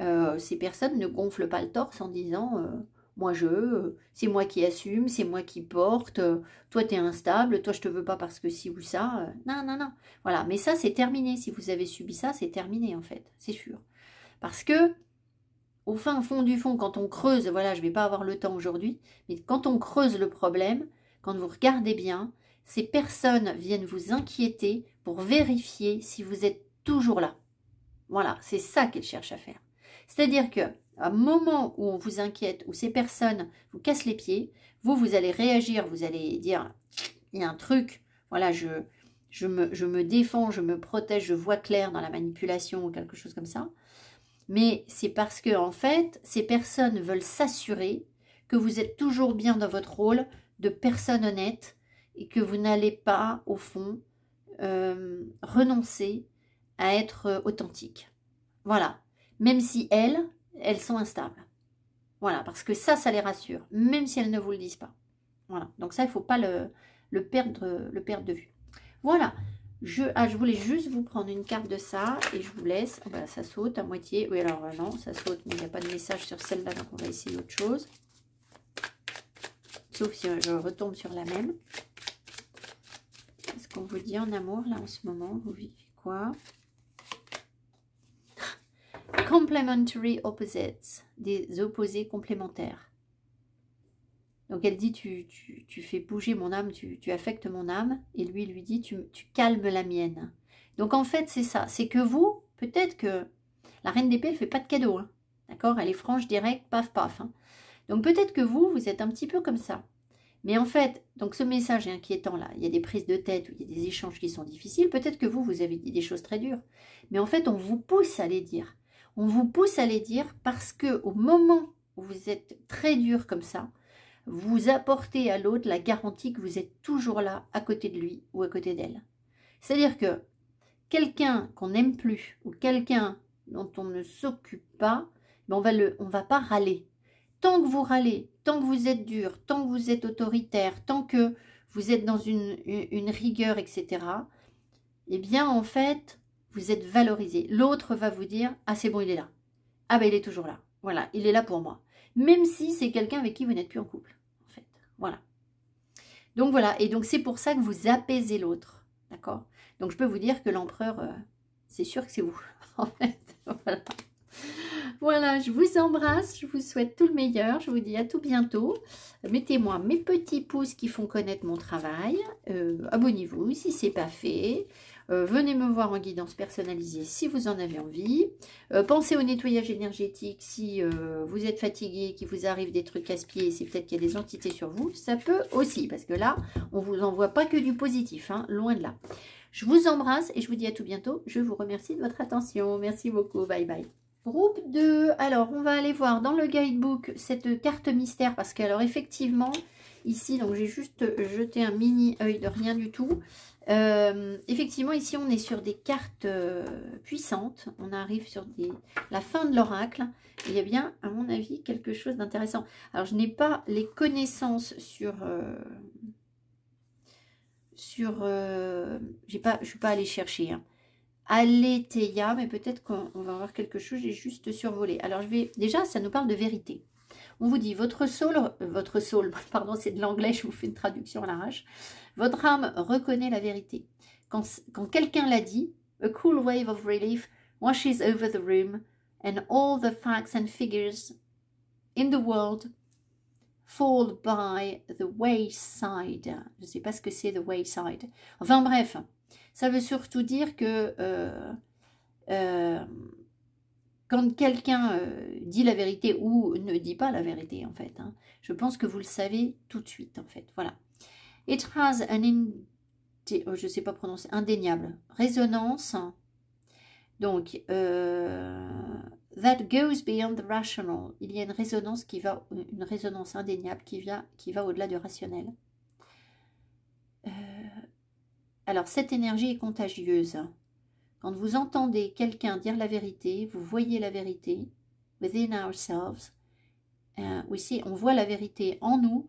euh, ces personnes ne gonflent pas le torse en disant euh, moi je, euh, c'est moi qui assume, c'est moi qui porte, toi t'es instable, toi je te veux pas parce que si ou ça, non non non. Voilà, mais ça c'est terminé. Si vous avez subi ça, c'est terminé en fait, c'est sûr. Parce que au fin fond du fond, quand on creuse, voilà, je vais pas avoir le temps aujourd'hui, mais quand on creuse le problème, quand vous regardez bien, ces personnes viennent vous inquiéter pour vérifier si vous êtes toujours là. Voilà, c'est ça qu'elles cherchent à faire. C'est-à-dire que un moment où on vous inquiète, où ces personnes vous cassent les pieds, vous, vous allez réagir, vous allez dire, il y a un truc, voilà, je, je, me, je me défends, je me protège, je vois clair dans la manipulation ou quelque chose comme ça. Mais c'est parce que, en fait, ces personnes veulent s'assurer que vous êtes toujours bien dans votre rôle, de personne honnête et que vous n'allez pas, au fond, euh, renoncer à être euh, authentique. Voilà. Même si elles, elles sont instables. Voilà, parce que ça, ça les rassure, même si elles ne vous le disent pas. Voilà, donc ça, il ne faut pas le, perdre, le perdre de vue. Voilà, je, ah, je voulais juste vous prendre une carte de ça et je vous laisse. Voilà, ça saute à moitié. Oui, alors euh, non, ça saute, mais il n'y a pas de message sur celle-là, donc on va essayer autre chose. Sauf si je retombe sur la même. Qu'est-ce qu'on vous dit en amour, là, en ce moment Vous vivez quoi Complementary opposites, des opposés complémentaires. Donc elle dit tu, tu, fais bouger mon âme, tu, affectes mon âme, et lui lui dit tu, calmes la mienne. Donc en fait c'est ça, c'est que vous, peut-être que la reine d'épée elle fait pas de cadeau, hein. d'accord Elle est franche, directe, paf paf. Hein. Donc peut-être que vous, vous êtes un petit peu comme ça. Mais en fait, donc ce message est inquiétant là. Il y a des prises de tête il y a des échanges qui sont difficiles. Peut-être que vous, vous avez dit des choses très dures. Mais en fait, on vous pousse à les dire. On vous pousse à les dire parce que au moment où vous êtes très dur comme ça, vous apportez à l'autre la garantie que vous êtes toujours là à côté de lui ou à côté d'elle. C'est-à-dire que quelqu'un qu'on n'aime plus ou quelqu'un dont on ne s'occupe pas, ben, on va le, va pas râler tant que vous râlez, tant que vous êtes dur, tant que vous êtes autoritaire, tant que vous êtes dans une, rigueur, etc., eh bien, en fait, vous êtes valorisé. L'autre va vous dire « Ah, c'est bon, il est là. Ah, ben, il est toujours là. Voilà, il est là pour moi. » Même si c'est quelqu'un avec qui vous n'êtes plus en couple, en fait. Voilà. Donc, voilà. Et donc, c'est pour ça que vous apaisez l'autre. D'accord Donc, je peux vous dire que l'empereur, euh, c'est sûr que c'est vous, en fait. Voilà. Voilà, je vous embrasse, je vous souhaite tout le meilleur, je vous dis à tout bientôt. Mettez-moi mes petits pouces qui font connaître mon travail. Euh, abonnez-vous si ce n'est pas fait. Euh, venez me voir en guidance personnalisée si vous en avez envie. Euh, pensez au nettoyage énergétique si vous êtes fatigué, qu'il vous arrive des trucs casse-pieds, c'est peut-être qu'il y a des entités sur vous. Ça peut aussi, parce que là, on vous envoie pas que du positif, hein, loin de là. Je vous embrasse et je vous dis à tout bientôt. Je vous remercie de votre attention. Merci beaucoup. Bye bye. Groupe 2, alors on va aller voir dans le guidebook cette carte mystère parce qu'effectivement, effectivement, ici, donc j'ai juste jeté un mini œil de rien du tout. Euh, effectivement, ici on est sur des cartes euh, puissantes, on arrive sur la fin de l'oracle. Il y a bien, à mon avis, quelque chose d'intéressant. Alors je n'ai pas les connaissances sur... Je euh, sur j'ai pas je suis pas allée chercher hein. Aletheia, mais peut-être qu'on va avoir quelque chose, j'ai juste survolé. Alors, je vais déjà, ça nous parle de vérité. On vous dit, votre soul, euh, votre pardon, c'est de l'anglais, je vous fais une traduction à l'arrache. Votre âme reconnaît la vérité. Quand, quand quelqu'un l'a dit, a cool wave of relief washes over the room and all the facts and figures in the world fall by the wayside. Je ne sais pas ce que c'est the wayside. Enfin bref, ça veut surtout dire que euh, euh, quand quelqu'un euh, dit la vérité ou ne dit pas la vérité, en fait, hein, je pense que vous le savez tout de suite, en fait. Voilà. It has an oh, je sais pas prononcer, indéniable résonance. Donc, that goes beyond the rational. Il y a une résonance qui va, une résonance indéniable qui, vient, qui va au-delà du rationnel. Alors cette énergie est contagieuse. Quand vous entendez quelqu'un dire la vérité, vous voyez la vérité within ourselves. Euh, we on voit la vérité en nous.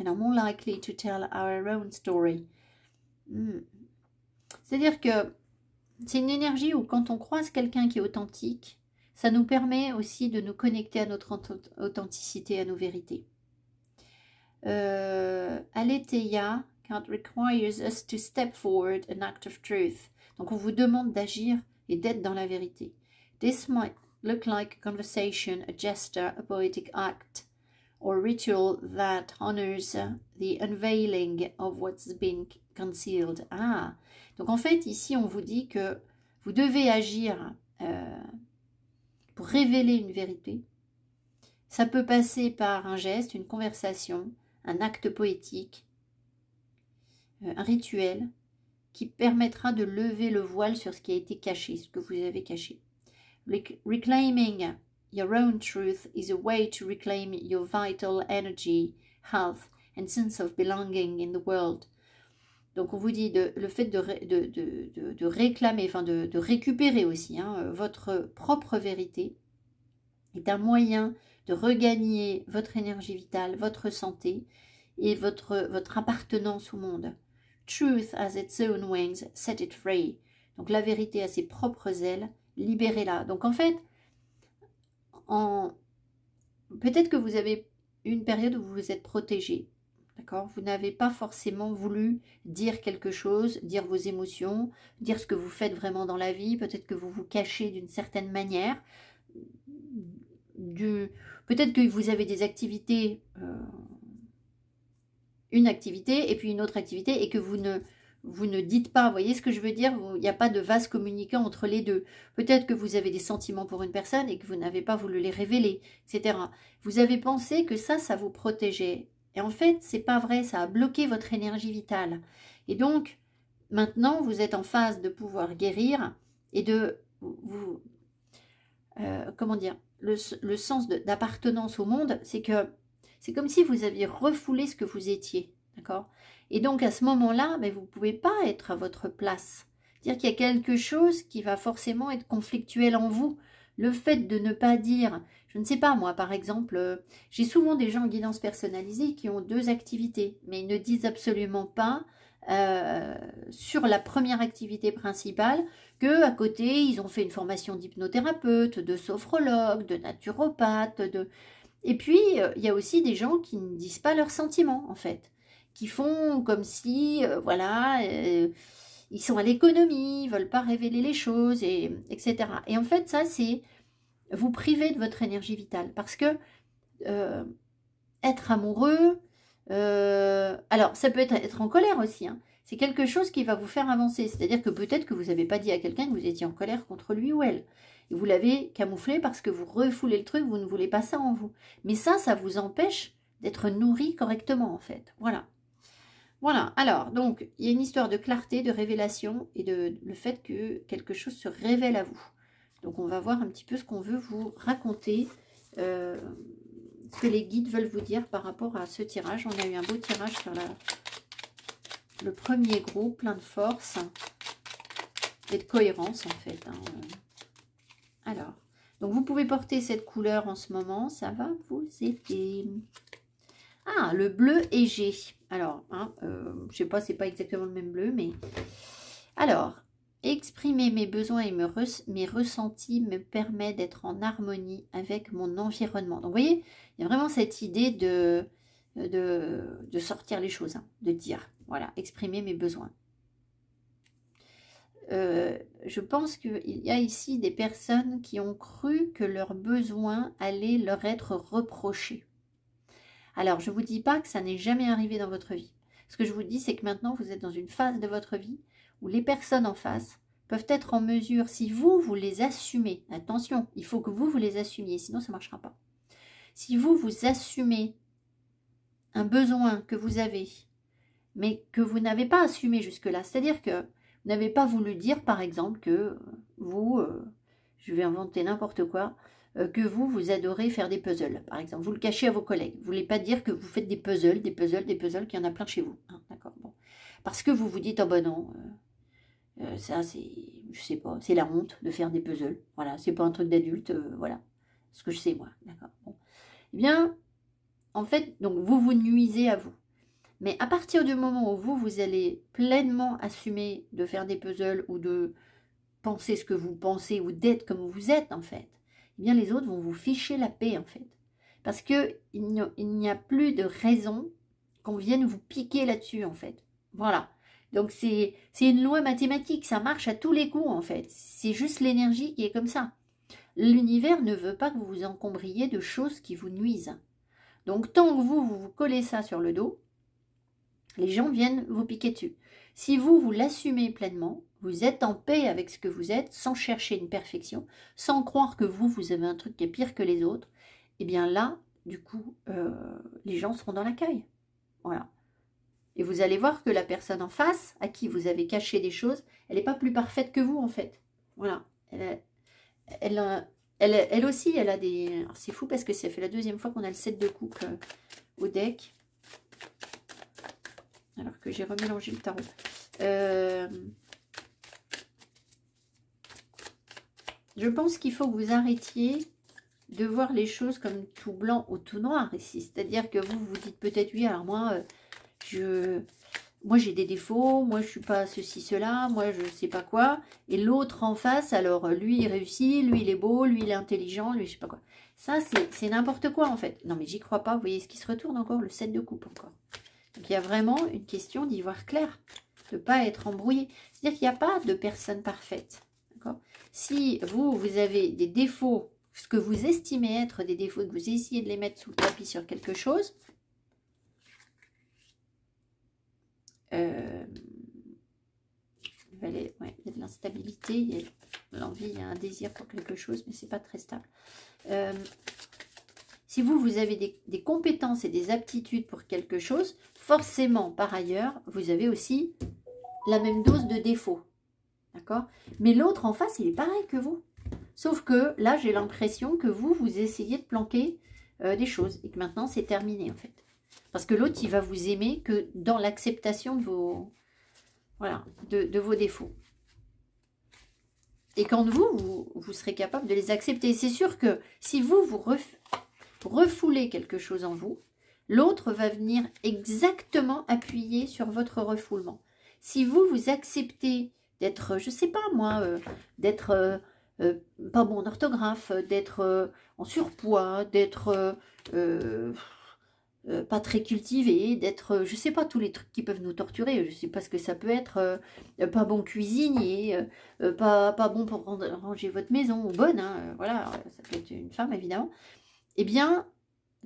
And are more likely to tell our own story. Hmm. C'est-à-dire que c'est une énergie où quand on croise quelqu'un qui est authentique, ça nous permet aussi de nous connecter à notre authenticité, à nos vérités. Euh, Aletheia requires us to step forward an act of truth. Donc on vous demande d'agir et d'être dans la vérité. This might look like a conversation, a gesture, a poetic act, or ritual that honors the unveiling of what's been concealed. Ah, donc en fait ici on vous dit que vous devez agir euh, pour révéler une vérité. Ça peut passer par un geste, une conversation, un acte poétique, euh, un rituel qui permettra de lever le voile sur ce qui a été caché, ce que vous avez caché. Reclaiming your own truth is a way to reclaim your vital energy, health and sense of belonging in the world. Donc on vous dit le fait de, de, de, de réclamer, enfin de, récupérer aussi hein, euh, votre propre vérité est un moyen de regagner votre énergie vitale, votre santé et votre, votre appartenance au monde. Truth has its own wings, set it free. Donc la vérité a ses propres ailes, libérez-la. Donc en fait, en... peut-être que vous avez une période où vous vous êtes protégé. D'accord Vous n'avez pas forcément voulu dire quelque chose, dire vos émotions, dire ce que vous faites vraiment dans la vie. Peut-être que vous vous cachez d'une certaine manière. Du... Peut-être que vous avez des activités euh, une activité et puis une autre activité et que vous ne, vous ne dites pas, voyez ce que je veux dire Il n'y a pas de vase communiquant entre les deux. Peut-être que vous avez des sentiments pour une personne et que vous n'avez pas voulu les révéler, etc. Vous avez pensé que ça, ça vous protégeait. Et en fait, c'est pas vrai, ça a bloqué votre énergie vitale. Et donc, maintenant, vous êtes en phase de pouvoir guérir et de vous... Euh, comment dire le sens d'appartenance au monde, c'est que c'est comme si vous aviez refoulé ce que vous étiez. D'accord Et donc à ce moment-là, ben, vous ne pouvez pas être à votre place. C'est-à-dire qu'il y a quelque chose qui va forcément être conflictuel en vous. Le fait de ne pas dire, je ne sais pas moi par exemple, euh, j'ai souvent des gens en guidance personnalisée qui ont deux activités, mais ils ne disent absolument pas euh, sur la première activité principale que à côté ils ont fait une formation d'hypnothérapeute, de sophrologue, de naturopathe, de et puis, euh, il y a aussi des gens qui ne disent pas leurs sentiments, en fait, qui font comme si, euh, voilà, euh, ils sont à l'économie, ils veulent pas révéler les choses, et, etc. Et en fait, ça, c'est vous priver de votre énergie vitale, parce que être amoureux, alors ça peut être être en colère aussi, hein. c'est quelque chose qui va vous faire avancer, c'est-à-dire que peut-être que vous n'avez pas dit à quelqu'un que vous étiez en colère contre lui ou elle, vous l'avez camouflé parce que vous refoulez le truc, vous ne voulez pas ça en vous. Mais ça, ça vous empêche d'être nourri correctement en fait. Voilà. Voilà, alors, donc, il y a une histoire de clarté, de révélation et de le fait que quelque chose se révèle à vous. Donc, on va voir un petit peu ce qu'on veut vous raconter, euh, ce que les guides veulent vous dire par rapport à ce tirage. On a eu un beau tirage sur le premier groupe, plein de force et de cohérence, en fait. Hein. Alors, donc vous pouvez porter cette couleur en ce moment, ça va vous aider. Ah, le bleu égé. Alors, hein, euh, je ne sais pas, c'est pas exactement le même bleu, mais... Alors, exprimer mes besoins et mes ressentis me permet d'être en harmonie avec mon environnement. Donc, vous voyez, il y a vraiment cette idée de, de, sortir les choses, hein, de dire, voilà, exprimer mes besoins. Euh, je pense qu'il y a ici des personnes qui ont cru que leurs besoins allaient leur être reprochés. Alors, je ne vous dis pas que ça n'est jamais arrivé dans votre vie. Ce que je vous dis, c'est que maintenant, vous êtes dans une phase de votre vie où les personnes en face peuvent être en mesure, si vous, vous les assumez, attention, il faut que vous, vous les assumiez, sinon ça ne marchera pas. Si vous, vous assumez un besoin que vous avez, mais que vous n'avez pas assumé jusque-là, c'est-à-dire que n'avez pas voulu dire, par exemple, que euh, vous, euh, je vais inventer n'importe quoi, euh, que vous, vous adorez faire des puzzles, par exemple. Vous le cachez à vos collègues. Vous ne voulez pas dire que vous faites des puzzles, des puzzles, des puzzles, qu'il y en a plein chez vous. Hein, d'accord bon. Parce que vous vous dites, oh ben non, ça c'est, je sais pas, c'est la honte de faire des puzzles. Voilà, c'est pas un truc d'adulte, voilà. Ce que je sais, moi. D'accord Eh bien, en fait, donc vous vous nuisez à vous. Mais à partir du moment où vous, vous allez pleinement assumer de faire des puzzles ou de penser ce que vous pensez ou d'être comme vous êtes en fait, eh bien les autres vont vous ficher la paix en fait. Parce qu'il n'y a plus de raison qu'on vienne vous piquer là-dessus en fait. Voilà. Donc c'est une loi mathématique, ça marche à tous les coups en fait. C'est juste l'énergie qui est comme ça. L'univers ne veut pas que vous vous encombriez de choses qui vous nuisent. Donc tant que vous, vous vous collez ça sur le dos, les gens viennent vous piquer dessus. Si vous, vous l'assumez pleinement, vous êtes en paix avec ce que vous êtes, sans chercher une perfection, sans croire que vous, vous avez un truc qui est pire que les autres, eh bien là, du coup, euh, les gens seront dans la caille. Voilà. Et vous allez voir que la personne en face, à qui vous avez caché des choses, elle n'est pas plus parfaite que vous, en fait. Voilà. Elle, elle, aussi, elle a des... C'est fou parce que ça fait la deuxième fois qu'on a le set de coupe euh, au deck alors que j'ai remélangé le tarot. Euh, je pense qu'il faut que vous arrêtiez de voir les choses comme tout blanc ou tout noir ici. C'est-à-dire que vous vous dites peut-être, oui, alors moi, euh, je... Moi, j'ai des défauts, moi, je suis pas ceci, cela, moi, je sais pas quoi. Et l'autre en face, alors, euh, lui, il réussit, lui, il est beau, lui, il est intelligent, lui, je sais pas quoi. Ça, c'est n'importe quoi, en fait. Non, mais j'y crois pas. Vous voyez ce qui se retourne encore Le 7 de coupe, encore. Donc il y a vraiment une question d'y voir clair, de ne pas être embrouillé. C'est-à-dire qu'il n'y a pas de personne parfaite. Si vous, vous avez des défauts, ce que vous estimez être des défauts, que vous essayez de les mettre sous le tapis sur quelque chose, euh, il y a de l'instabilité, il y a de l'envie, il y a un désir pour quelque chose, mais ce n'est pas très stable. Euh, si vous, vous avez des, compétences et des aptitudes pour quelque chose, forcément, par ailleurs, vous avez aussi la même dose de défauts. D'accord Mais l'autre en face, il est pareil que vous. Sauf que là, j'ai l'impression que vous, vous essayez de planquer euh, des choses et que maintenant, c'est terminé en fait. Parce que l'autre, il va vous aimer que dans l'acceptation de vos, voilà, de, vos défauts. Et quand vous, vous, vous serez capable de les accepter. C'est sûr que si vous, vous, refusez refouler quelque chose en vous, l'autre va venir exactement appuyer sur votre refoulement. Si vous, vous acceptez d'être, je ne sais pas moi, euh, d'être euh, euh, pas bon orthographe, d'être en surpoids, d'être pas très cultivé, d'être, je ne sais pas, tous les trucs qui peuvent nous torturer, je ne sais pas ce que ça peut être, pas bon cuisinier, pas, pas bon pour ranger votre maison, ou bonne, hein, voilà, ça peut être une femme évidemment, eh bien,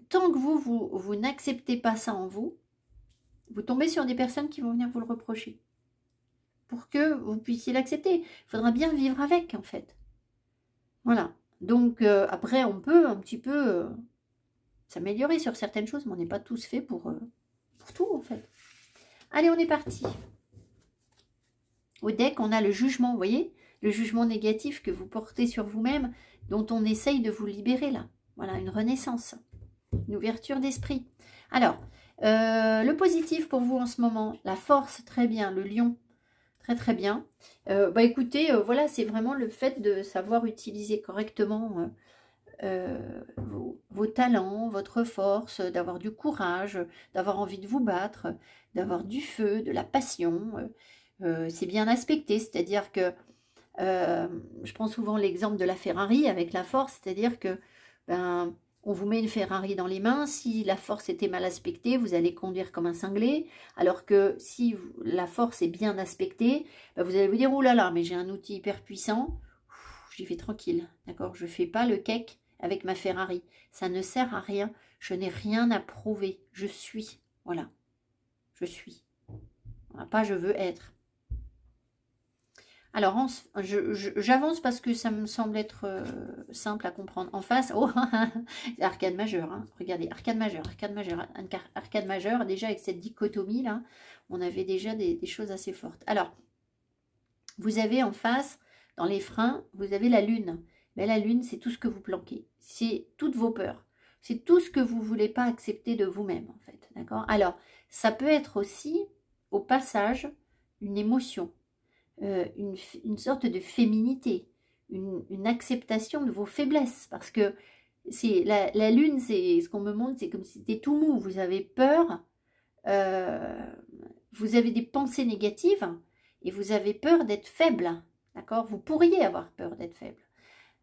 tant que vous, vous, n'acceptez pas ça en vous, vous tombez sur des personnes qui vont venir vous le reprocher. Pour que vous puissiez l'accepter. Il faudra bien vivre avec, en fait. Voilà. Donc, euh, après, on peut un petit peu euh, s'améliorer sur certaines choses, mais on n'est pas tous faits pour, euh, pour tout, en fait. Allez, on est parti. Au deck, on a le jugement, vous voyez Le jugement négatif que vous portez sur vous-même, dont on essaye de vous libérer, là. Voilà, une renaissance, une ouverture d'esprit. Alors, euh, le positif pour vous en ce moment, la force, très bien, le lion, très très bien. Euh, bah écoutez, euh, voilà, c'est vraiment le fait de savoir utiliser correctement vos, talents, votre force, d'avoir du courage, d'avoir envie de vous battre, d'avoir du feu, de la passion. c'est bien aspecté, c'est-à-dire que je prends souvent l'exemple de la Ferrari avec la force, c'est-à-dire que ben, on vous met une Ferrari dans les mains, si la force était mal aspectée, vous allez conduire comme un cinglé, alors que si la force est bien aspectée, ben, vous allez vous dire, oh là là, mais j'ai un outil hyper puissant, j'y vais tranquille, d'accord Je ne fais pas le cake avec ma Ferrari, ça ne sert à rien, je n'ai rien à prouver, je suis, voilà, je suis, pas je veux être. Alors, j'avance parce que ça me semble être euh, simple à comprendre. En face, oh, arcade majeur. Hein. Regardez, arcade majeur, arcade majeur, arcade majeur. Déjà, avec cette dichotomie, là, on avait déjà des, choses assez fortes. Alors, vous avez en face, dans les freins, vous avez la lune. Mais la lune, c'est tout ce que vous planquez. C'est toutes vos peurs. C'est tout ce que vous ne voulez pas accepter de vous-même, en fait. D'accord Alors, ça peut être aussi, au passage, une émotion. Euh, une, sorte de féminité, une, acceptation de vos faiblesses, parce que c'est la, lune, c'est ce qu'on me montre, c'est comme si c'était tout mou. Vous avez peur, euh, vous avez des pensées négatives et vous avez peur d'être faible, d'accord Vous pourriez avoir peur d'être faible.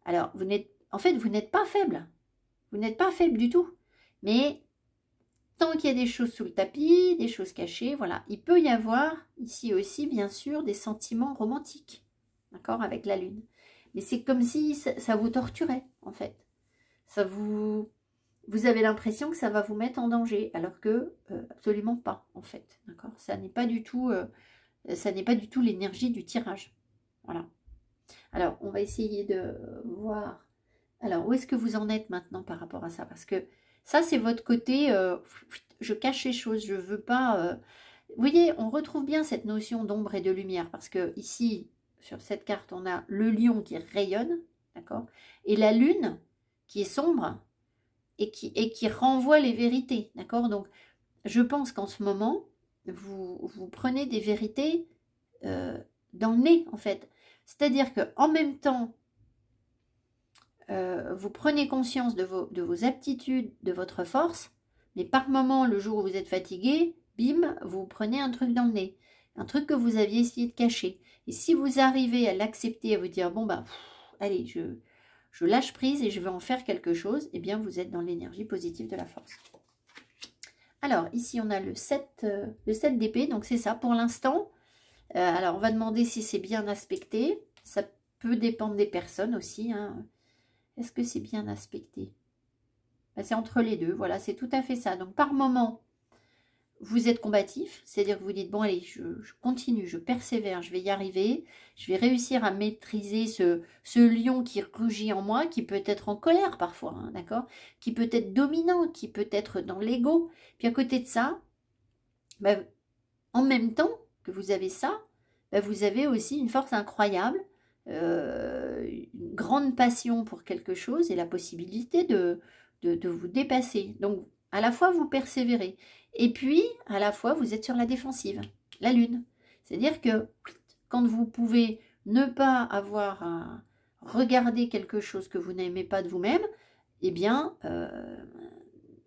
Alors, vous n'êtes, en fait, vous n'êtes pas faible. Vous n'êtes pas faible du tout. Mais tant qu'il y a des choses sous le tapis, des choses cachées, voilà, il peut y avoir ici aussi, bien sûr, des sentiments romantiques, d'accord, avec la lune. Mais c'est comme si ça, vous torturait, en fait. Ça vous... Vous avez l'impression que ça va vous mettre en danger, alors que euh, absolument pas, en fait, d'accord Ça n'est pas du tout... Euh, ça n'est pas du tout l'énergie du tirage, voilà. Alors, on va essayer de voir... Alors, où est-ce que vous en êtes maintenant par rapport à ça Parce que ça, c'est votre côté, euh, je cache les choses, je veux pas... Euh. Vous voyez, on retrouve bien cette notion d'ombre et de lumière, parce que ici, sur cette carte, on a le lion qui rayonne, d'accord Et la lune qui est sombre et qui, et qui renvoie les vérités, d'accord Donc, je pense qu'en ce moment, vous, vous, prenez des vérités euh, dans le nez, en fait. C'est-à-dire qu'en même temps euh, vous prenez conscience de vos, de vos aptitudes, de votre force, mais par moment, le jour où vous êtes fatigué, bim, vous prenez un truc dans le nez, un truc que vous aviez essayé de cacher. Et si vous arrivez à l'accepter, à vous dire, bon, bah, allez, je, je lâche prise et je vais en faire quelque chose, eh bien, vous êtes dans l'énergie positive de la force. Alors, ici, on a le 7, euh, le 7 d'épée, donc c'est ça pour l'instant. Euh, alors, on va demander si c'est bien aspecté. Ça peut dépendre des personnes aussi. Hein. Est-ce que c'est bien aspecté ben, C'est entre les deux, voilà, c'est tout à fait ça. Donc par moment, vous êtes combatif, c'est-à-dire que vous dites, bon allez, je, continue, je persévère, je vais y arriver, je vais réussir à maîtriser ce, lion qui rugit en moi, qui peut être en colère parfois, hein, d'accord Qui peut être dominant, qui peut être dans l'ego. Puis à côté de ça, ben, en même temps que vous avez ça, ben, vous avez aussi une force incroyable euh, une grande passion pour quelque chose et la possibilité de, de, vous dépasser. Donc, à la fois, vous persévérez. Et puis, à la fois, vous êtes sur la défensive, la lune. C'est-à-dire que quand vous pouvez ne pas avoir à regarder quelque chose que vous n'aimez pas de vous-même, eh bien, euh,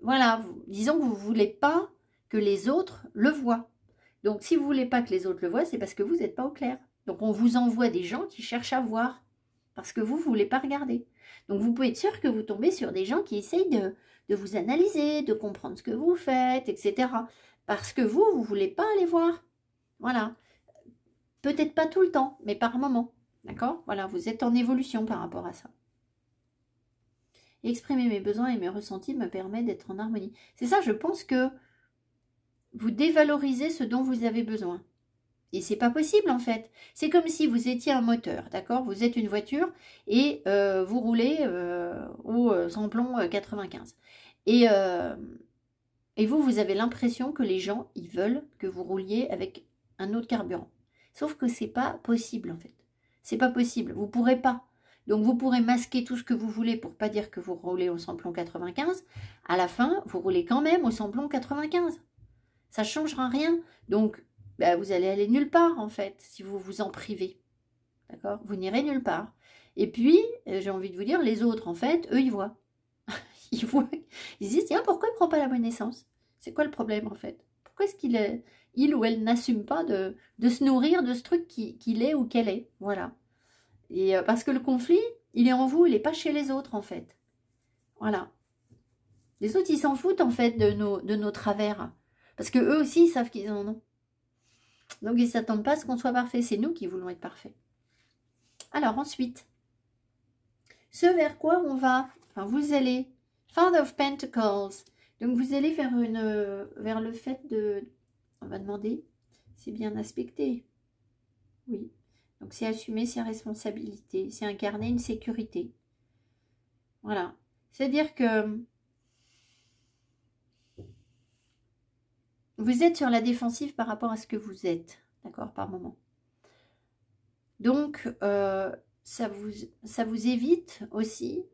voilà, disons que vous ne voulez pas que les autres le voient. Donc, si vous ne voulez pas que les autres le voient, c'est parce que vous n'êtes pas au clair. Donc on vous envoie des gens qui cherchent à voir, parce que vous ne voulez pas regarder. Donc vous pouvez être sûr que vous tombez sur des gens qui essayent de, vous analyser, de comprendre ce que vous faites, etc. Parce que vous, vous ne voulez pas aller voir. Voilà. Peut-être pas tout le temps, mais par moments. D'accord Voilà, vous êtes en évolution par rapport à ça. Exprimer mes besoins et mes ressentis me permet d'être en harmonie. C'est ça, je pense que vous dévalorisez ce dont vous avez besoin. Et c'est pas possible en fait. C'est comme si vous étiez un moteur, d'accord Vous êtes une voiture et euh, vous roulez euh, au euh, samplon 95. Et, et vous, vous avez l'impression que les gens, ils veulent que vous rouliez avec un autre carburant. Sauf que c'est pas possible en fait. C'est pas possible. Vous pourrez pas. Donc vous pourrez masquer tout ce que vous voulez pour pas dire que vous roulez au samplon 95. À la fin, vous roulez quand même au samplon 95. Ça ne changera rien. Donc bah, vous allez aller nulle part en fait, si vous vous en privez. D'accord Vous n'irez nulle part. Et puis, euh, j'ai envie de vous dire, les autres, en fait, eux, ils voient. ils voient. Ils disent, tiens, pourquoi il ne prend pas la bonne essence C'est quoi le problème, en fait Pourquoi est-ce qu'il est, euh, il ou elle n'assume pas de, de, se nourrir de ce truc qu'il est ou qu'elle est Voilà. Et euh, parce que le conflit, il est en vous, il n'est pas chez les autres, en fait. Voilà. Les autres, ils s'en foutent, en fait, de nos, de travers. Parce que eux aussi, ils savent qu'ils en ont. Donc, ils ne s'attendent pas à ce qu'on soit parfait. C'est nous qui voulons être parfaits. Alors, ensuite, ce vers quoi on va, enfin, vous allez, Father of Pentacles. Donc, vous allez vers, une, vers le fait de, on va demander, c'est bien aspecté. Oui. Donc, c'est assumer ses responsabilités. C'est incarner une sécurité. Voilà. C'est-à-dire que vous êtes sur la défensive par rapport à ce que vous êtes, d'accord, par moment. Donc, euh, ça, vous, ça vous évite aussi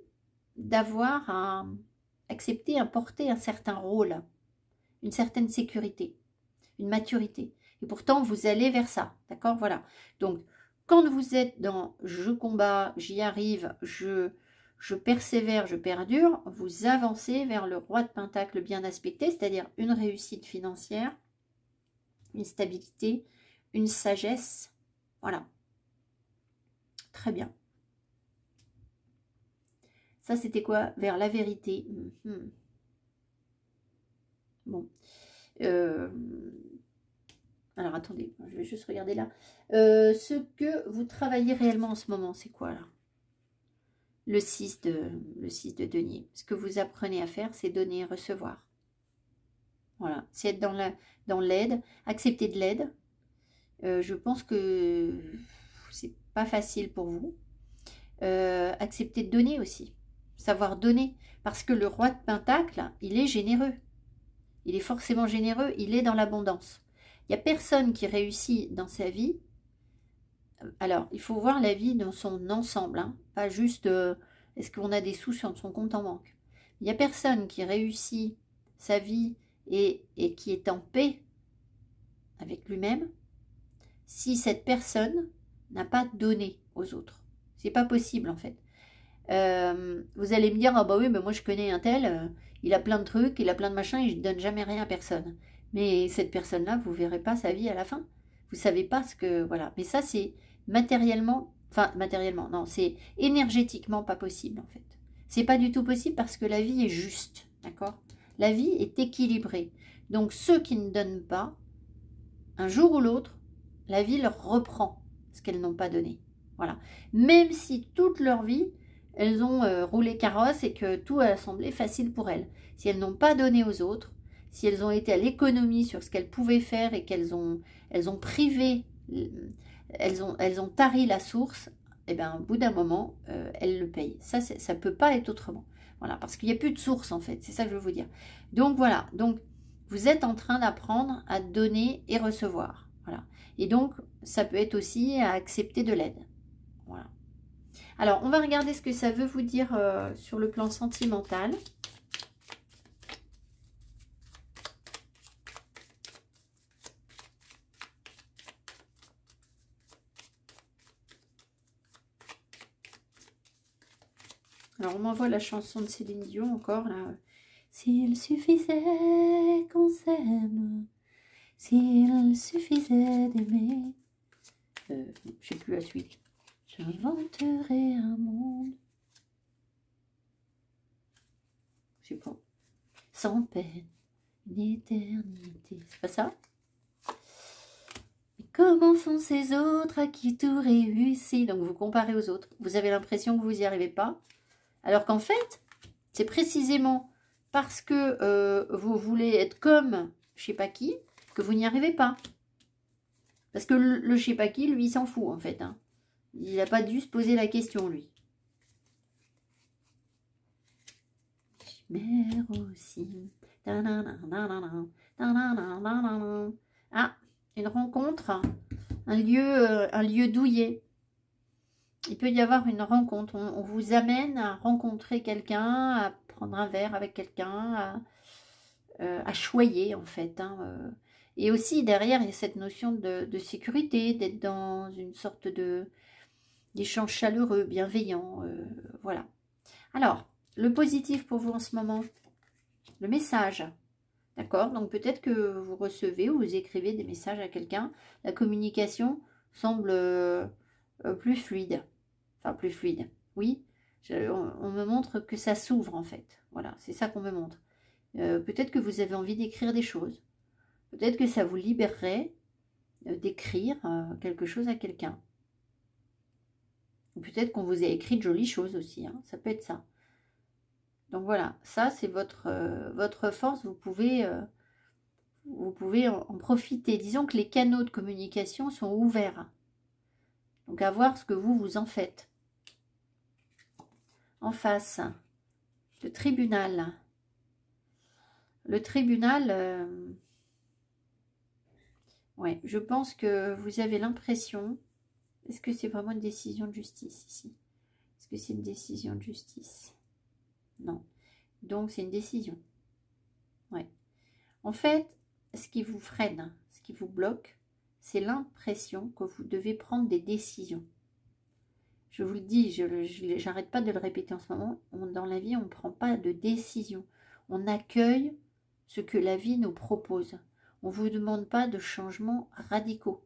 d'avoir à accepter, à porter un certain rôle, une certaine sécurité, une maturité. Et pourtant, vous allez vers ça, d'accord Voilà. Donc, quand vous êtes dans « je combat, j'y arrive, je je persévère, je perdure, vous avancez vers le roi de Pentacle bien aspecté, c'est-à-dire une réussite financière, une stabilité, une sagesse. Voilà. Très bien. Ça, c'était quoi Vers la vérité. Mhm. Bon. Euh, alors, attendez, je vais juste regarder là. Euh, ce que vous travaillez réellement en ce moment, c'est quoi là le 6 de, le de denier. Ce que vous apprenez à faire, c'est donner et recevoir. Voilà, c'est être dans l'aide, accepter de l'aide. Euh, je pense que c'est pas facile pour vous. Euh, accepter de donner aussi, savoir donner. Parce que le roi de Pentacle, il est généreux. Il est forcément généreux, il est dans l'abondance. Il n'y a personne qui réussit dans sa vie alors, il faut voir la vie dans son ensemble, hein. pas juste euh, est-ce qu'on a des sous sur son compte en banque. Il n'y a personne qui réussit sa vie et, qui est en paix avec lui-même si cette personne n'a pas donné aux autres. C'est pas possible en fait. Euh, vous allez me dire, ah bah oui, mais moi je connais un tel, euh, il a plein de trucs, il a plein de machins, il ne donne jamais rien à personne. Mais cette personne-là, vous verrez pas sa vie à la fin. Vous savez pas ce que... Voilà. Mais ça, c'est matériellement, enfin matériellement, non, c'est énergétiquement pas possible en fait. C'est pas du tout possible parce que la vie est juste, d'accord La vie est équilibrée. Donc ceux qui ne donnent pas, un jour ou l'autre, la vie leur reprend ce qu'elles n'ont pas donné. Voilà. Même si toute leur vie, elles ont euh, roulé carrosse et que tout a semblé facile pour elles. Si elles n'ont pas donné aux autres, si elles ont été à l'économie sur ce qu'elles pouvaient faire et qu'elles ont, elles ont privé elles ont, elles tari la source, et eh bien au bout d'un moment, euh, elles le payent. Ça, ça ne peut pas être autrement. Voilà, parce qu'il n'y a plus de source en fait, c'est ça que je veux vous dire. Donc voilà, donc vous êtes en train d'apprendre à donner et recevoir. Voilà. Et donc, ça peut être aussi à accepter de l'aide. Voilà. Alors, on va regarder ce que ça veut vous dire euh, sur le plan sentimental. Alors, on m'envoie la chanson de Céline Dion encore, là. S'il suffisait qu'on s'aime, s'il suffisait d'aimer. Je euh, je sais plus la suite. J'inventerai un monde. Je sais pas. Sans peine, une éternité. C'est pas ça comment font ces autres à qui tout réussit Donc vous comparez aux autres. Vous avez l'impression que vous n'y arrivez pas. Alors qu'en fait, c'est précisément parce que euh, vous voulez être comme je sais pas qui que vous n'y arrivez pas. Parce que le, je je sais pas qui, lui, s'en fout en fait. Hein. Il n'a pas dû se poser la question, lui. Chimère aussi. Ah, une rencontre, un lieu, euh, un lieu douillet il peut y avoir une rencontre. On, vous amène à rencontrer quelqu'un, à prendre un verre avec quelqu'un, à, euh, choyer en fait. Hein, euh. Et aussi derrière, il y a cette notion de, sécurité, d'être dans une sorte de d'échange chaleureux, bienveillant. Euh, voilà. Alors, le positif pour vous en ce moment, le message. D'accord Donc peut-être que vous recevez ou vous écrivez des messages à quelqu'un. La communication semble plus fluide enfin plus fluide. Oui, on, me montre que ça s'ouvre en fait. Voilà, c'est ça qu'on me montre. Euh, peut-être que vous avez envie d'écrire des choses. Peut-être que ça vous libérerait euh, d'écrire euh, quelque chose à quelqu'un. Peut-être qu'on vous a écrit de jolies choses aussi, hein. ça peut être ça. Donc voilà, ça c'est votre, votre force, vous pouvez, vous pouvez en, profiter. Disons que les canaux de communication sont ouverts. Donc à voir ce que vous vous en faites en face, le tribunal. Le tribunal, euh, ouais, je pense que vous avez l'impression, est-ce que c'est vraiment une décision de justice ici Est-ce que c'est une décision de justice Non. Donc, c'est une décision. Ouais. En fait, ce qui vous freine, ce qui vous bloque, c'est l'impression que vous devez prendre des décisions. Je vous le dis, je n'arrête pas de le répéter en ce moment, dans la vie, on ne prend pas de décision. On accueille ce que la vie nous propose. On ne vous demande pas de changements radicaux.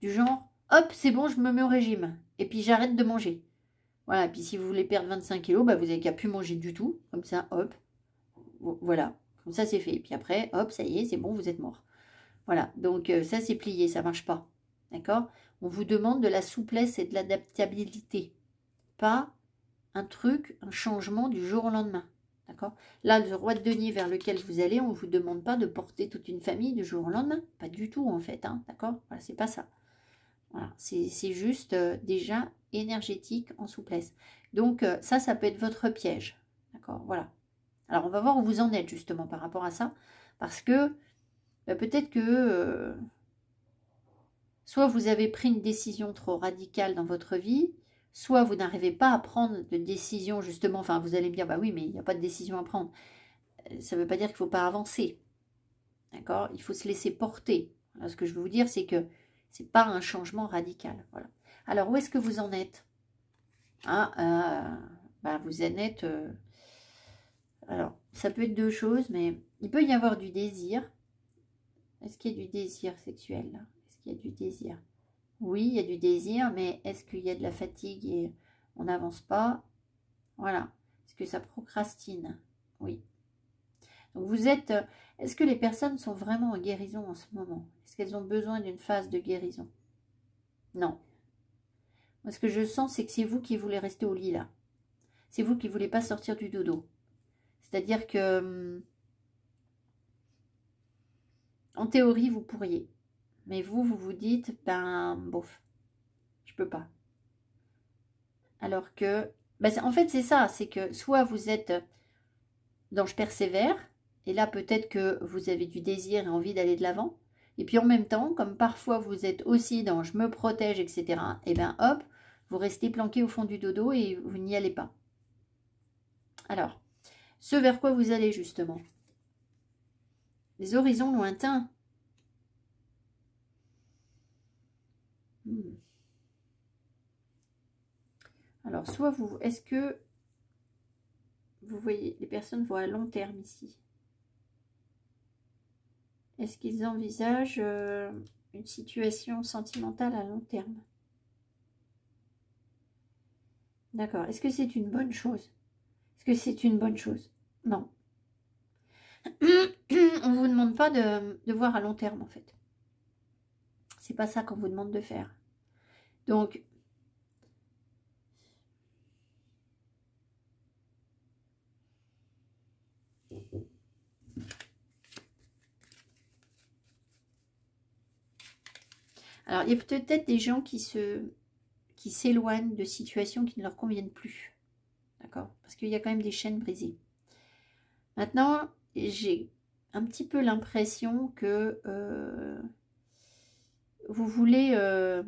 Du genre, hop, c'est bon, je me mets au régime. Et puis j'arrête de manger. Voilà, puis si vous voulez perdre 25 kilos, bah, vous n'avez qu'à plus manger du tout. Comme ça, hop. Voilà, comme ça c'est fait. Et puis après, hop, ça y est, c'est bon, vous êtes mort. Voilà, donc euh, ça c'est plié, ça marche pas. D'accord on vous demande de la souplesse et de l'adaptabilité. Pas un truc, un changement du jour au lendemain. D'accord Là, le roi de denier vers lequel vous allez, on ne vous demande pas de porter toute une famille du jour au lendemain. Pas du tout, en fait. Hein, d'accord Voilà, c'est pas ça. Voilà, c'est juste euh, déjà énergétique en souplesse. Donc, euh, ça, ça peut être votre piège. D'accord Voilà. Alors, on va voir où vous en êtes justement par rapport à ça. Parce que euh, peut-être que. Soit vous avez pris une décision trop radicale dans votre vie, soit vous n'arrivez pas à prendre de décision justement, enfin vous allez me dire bah oui mais il n'y a pas de décision à prendre. Euh, ça ne veut pas dire qu'il ne faut pas avancer. D'accord Il faut se laisser porter. ce que je veux vous dire c'est que ce n'est pas un changement radical. Voilà. Alors où est-ce que vous en êtes ah, euh, bah, Vous en êtes... Euh, alors ça peut être deux choses mais il peut y avoir du désir. Est-ce qu'il y a du désir sexuel il y a du désir Oui, il y a du désir, mais est-ce qu'il y a de la fatigue et on n'avance pas Voilà. Est-ce que ça procrastine Oui. Donc vous êtes... Euh, est-ce que les personnes sont vraiment en guérison en ce moment Est-ce qu'elles ont besoin d'une phase de guérison Non. Moi, ce que je sens, c'est que c'est vous qui voulez rester au lit, là. C'est vous qui voulez pas sortir du dodo. C'est-à-dire que... Hum, en théorie, vous pourriez. Mais vous, vous vous dites, ben, bof, je peux pas. Alors que, ben, en fait, c'est ça, c'est que soit vous êtes dans je persévère, et là, peut-être que vous avez du désir et envie d'aller de l'avant. Et puis en même temps, comme parfois vous êtes aussi dans je me protège, etc., et bien hop, vous restez planqué au fond du dodo et vous n'y allez pas. Alors, ce vers quoi vous allez justement Les horizons lointains, Alors, soit vous, est-ce que vous voyez, les personnes voient à long terme ici. Est-ce qu'ils envisagent euh, une situation sentimentale à long terme D'accord. Est-ce que c'est une bonne chose Est-ce que c'est une bonne chose Non. On ne vous demande pas de, de, voir à long terme, en fait. C'est pas ça qu'on vous demande de faire. Donc, Alors, il y a peut-être des gens qui se qui s'éloignent de situations qui ne leur conviennent plus. D'accord Parce qu'il y a quand même des chaînes brisées. Maintenant, j'ai un petit peu l'impression que euh, vous voulez... Euh,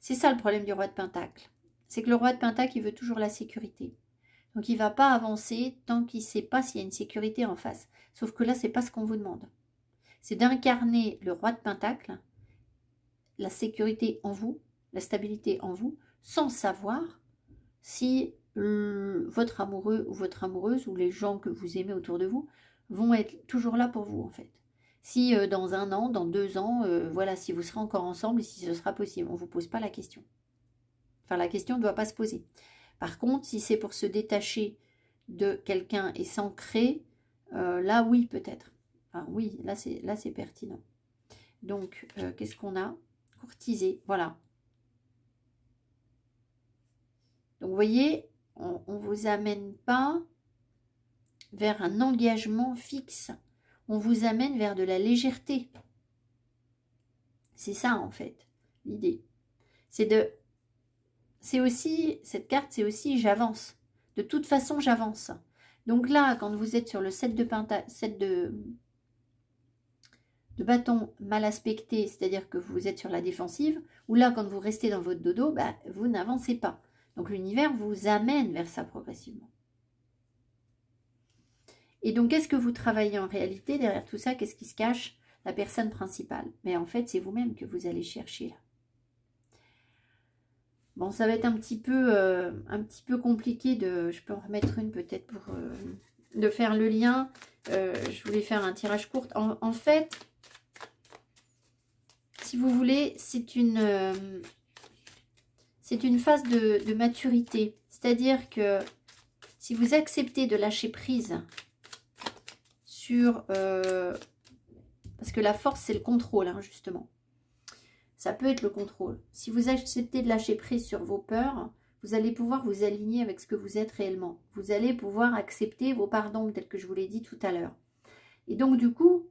c'est ça le problème du roi de Pentacle. C'est que le roi de Pentacle, il veut toujours la sécurité. Donc il ne va pas avancer tant qu'il ne sait pas s'il y a une sécurité en face. Sauf que là, ce n'est pas ce qu'on vous demande c'est d'incarner le roi de Pentacle, la sécurité en vous, la stabilité en vous, sans savoir si euh, votre amoureux ou votre amoureuse ou les gens que vous aimez autour de vous vont être toujours là pour vous en fait. Si euh, dans un an, dans deux ans, euh, voilà, si vous serez encore ensemble et si ce sera possible, on ne vous pose pas la question. Enfin, la question ne doit pas se poser. Par contre, si c'est pour se détacher de quelqu'un et s'ancrer, là oui peut-être. Ah oui, là, c'est pertinent. Donc, euh, qu'est-ce qu'on a Courtiser, voilà. Donc, vous voyez, on ne vous amène pas vers un engagement fixe. On vous amène vers de la légèreté. C'est ça, en fait, l'idée. C'est de... C'est aussi... Cette carte, c'est aussi « j'avance ». De toute façon, j'avance. Donc là, quand vous êtes sur le 7 de, pinta, 7 de de bâton mal aspecté, c'est-à-dire que vous êtes sur la défensive, ou là, quand vous restez dans votre dodo, bah, vous n'avancez pas. Donc l'univers vous amène vers ça progressivement. Et donc, qu'est-ce que vous travaillez en réalité derrière tout ça Qu'est-ce qui se cache La personne principale. Mais en fait, c'est vous-même que vous allez chercher là. Bon, ça va être un petit peu, euh, un petit peu compliqué de... Je peux en remettre une peut-être pour... Euh, de faire le lien. Euh, je voulais faire un tirage court. en fait, vous voulez, c'est une, euh, c'est une phase de, maturité. C'est-à-dire que si vous acceptez de lâcher prise sur... Euh, parce que la force, c'est le contrôle, hein, justement. Ça peut être le contrôle. Si vous acceptez de lâcher prise sur vos peurs, vous allez pouvoir vous aligner avec ce que vous êtes réellement. Vous allez pouvoir accepter vos pardons tel que je vous l'ai dit tout à l'heure. Et donc, du coup,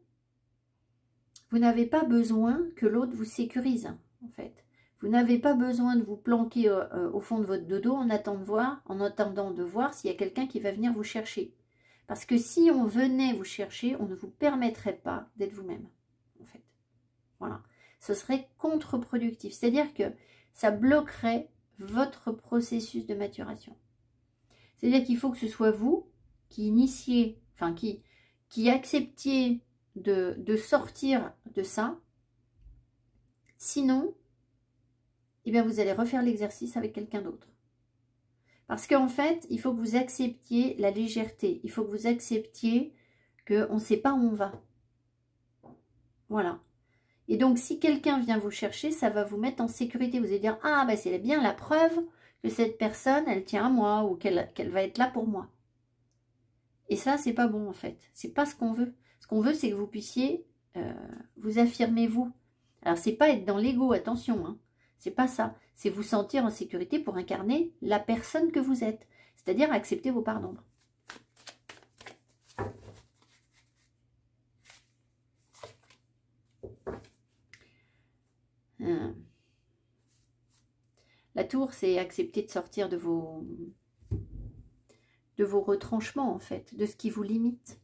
vous n'avez pas besoin que l'autre vous sécurise, en fait. Vous n'avez pas besoin de vous planquer euh, euh, au fond de votre dodo en attendant de voir, en attendant de voir s'il y a quelqu'un qui va venir vous chercher. Parce que si on venait vous chercher, on ne vous permettrait pas d'être vous-même, en fait. Voilà. Ce serait contre-productif. C'est-à-dire que ça bloquerait votre processus de maturation. C'est-à-dire qu'il faut que ce soit vous qui initiez, enfin qui, qui acceptiez de, sortir de ça. Sinon, eh bien, vous allez refaire l'exercice avec quelqu'un d'autre. Parce qu'en fait, il faut que vous acceptiez la légèreté. Il faut que vous acceptiez qu'on ne sait pas où on va. Voilà. Et donc, si quelqu'un vient vous chercher, ça va vous mettre en sécurité. Vous allez dire, ah, ben, c'est bien la preuve que cette personne, elle tient à moi ou qu'elle va être là pour moi. Et ça, c'est pas bon, en fait. C'est pas ce qu'on veut veut, c'est que vous puissiez euh, vous affirmer vous. Alors, c'est pas être dans l'ego, attention, hein. c'est pas ça. C'est vous sentir en sécurité pour incarner la personne que vous êtes, c'est-à-dire accepter vos pardons. Euh. La tour, c'est accepter de sortir de vos, de vos retranchements, en fait, de ce qui vous limite.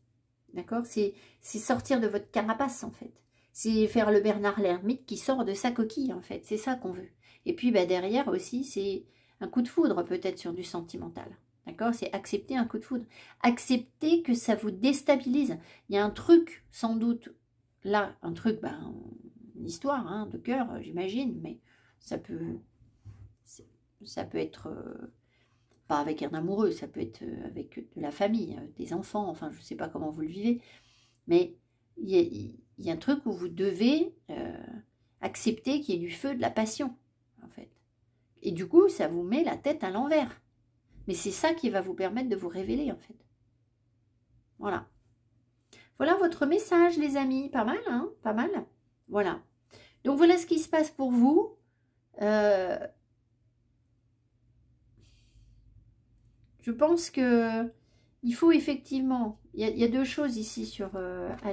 D'accord C'est sortir de votre carapace, en fait. C'est faire le Bernard l'ermite qui sort de sa coquille, en fait. C'est ça qu'on veut. Et puis, bah, derrière aussi, c'est un coup de foudre, peut-être, sur du sentimental. D'accord C'est accepter un coup de foudre. Accepter que ça vous déstabilise. Il y a un truc, sans doute, là, un truc, bah, une histoire hein, de cœur, j'imagine, mais ça peut, ça peut être... Euh, pas avec un amoureux, ça peut être euh, avec de la famille, euh, des enfants, enfin je ne sais pas comment vous le vivez, mais il y, a, un truc où vous devez euh, accepter qu'il y ait du feu, de la passion, en fait. Et du coup, ça vous met la tête à l'envers. Mais c'est ça qui va vous permettre de vous révéler, en fait. Voilà. Voilà votre message, les amis. Pas mal, hein Pas mal Voilà. Donc voilà ce qui se passe pour vous. je pense que il faut effectivement, il y, a deux choses ici sur euh, je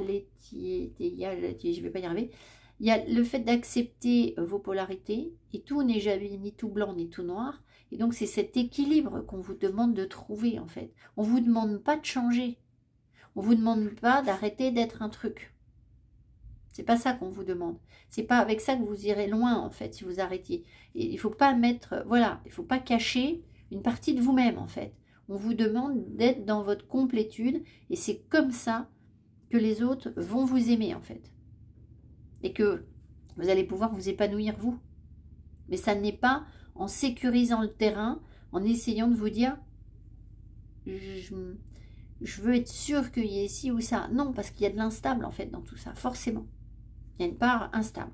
ne vais pas y arriver. Il y a le fait d'accepter euh, vos polarités, et tout n'est jamais ni tout blanc ni tout noir. Et donc c'est cet équilibre qu'on vous demande de trouver en fait. On ne vous demande pas de changer. On ne vous demande pas d'arrêter d'être un truc. C'est pas ça qu'on vous demande. C'est pas avec ça que vous irez loin en fait si vous arrêtiez. Il ne faut pas mettre, voilà, il ne faut pas cacher une partie de vous-même en fait. On vous demande d'être dans votre complétude et c'est comme ça que les autres vont vous aimer en fait. Et que vous allez pouvoir vous épanouir vous. Mais ça n'est pas en sécurisant le terrain, en essayant de vous dire je, veux être sûr qu'il y ait ici ou ça. Non, parce qu'il y a de l'instable en fait dans tout ça, forcément. Il y a une part instable.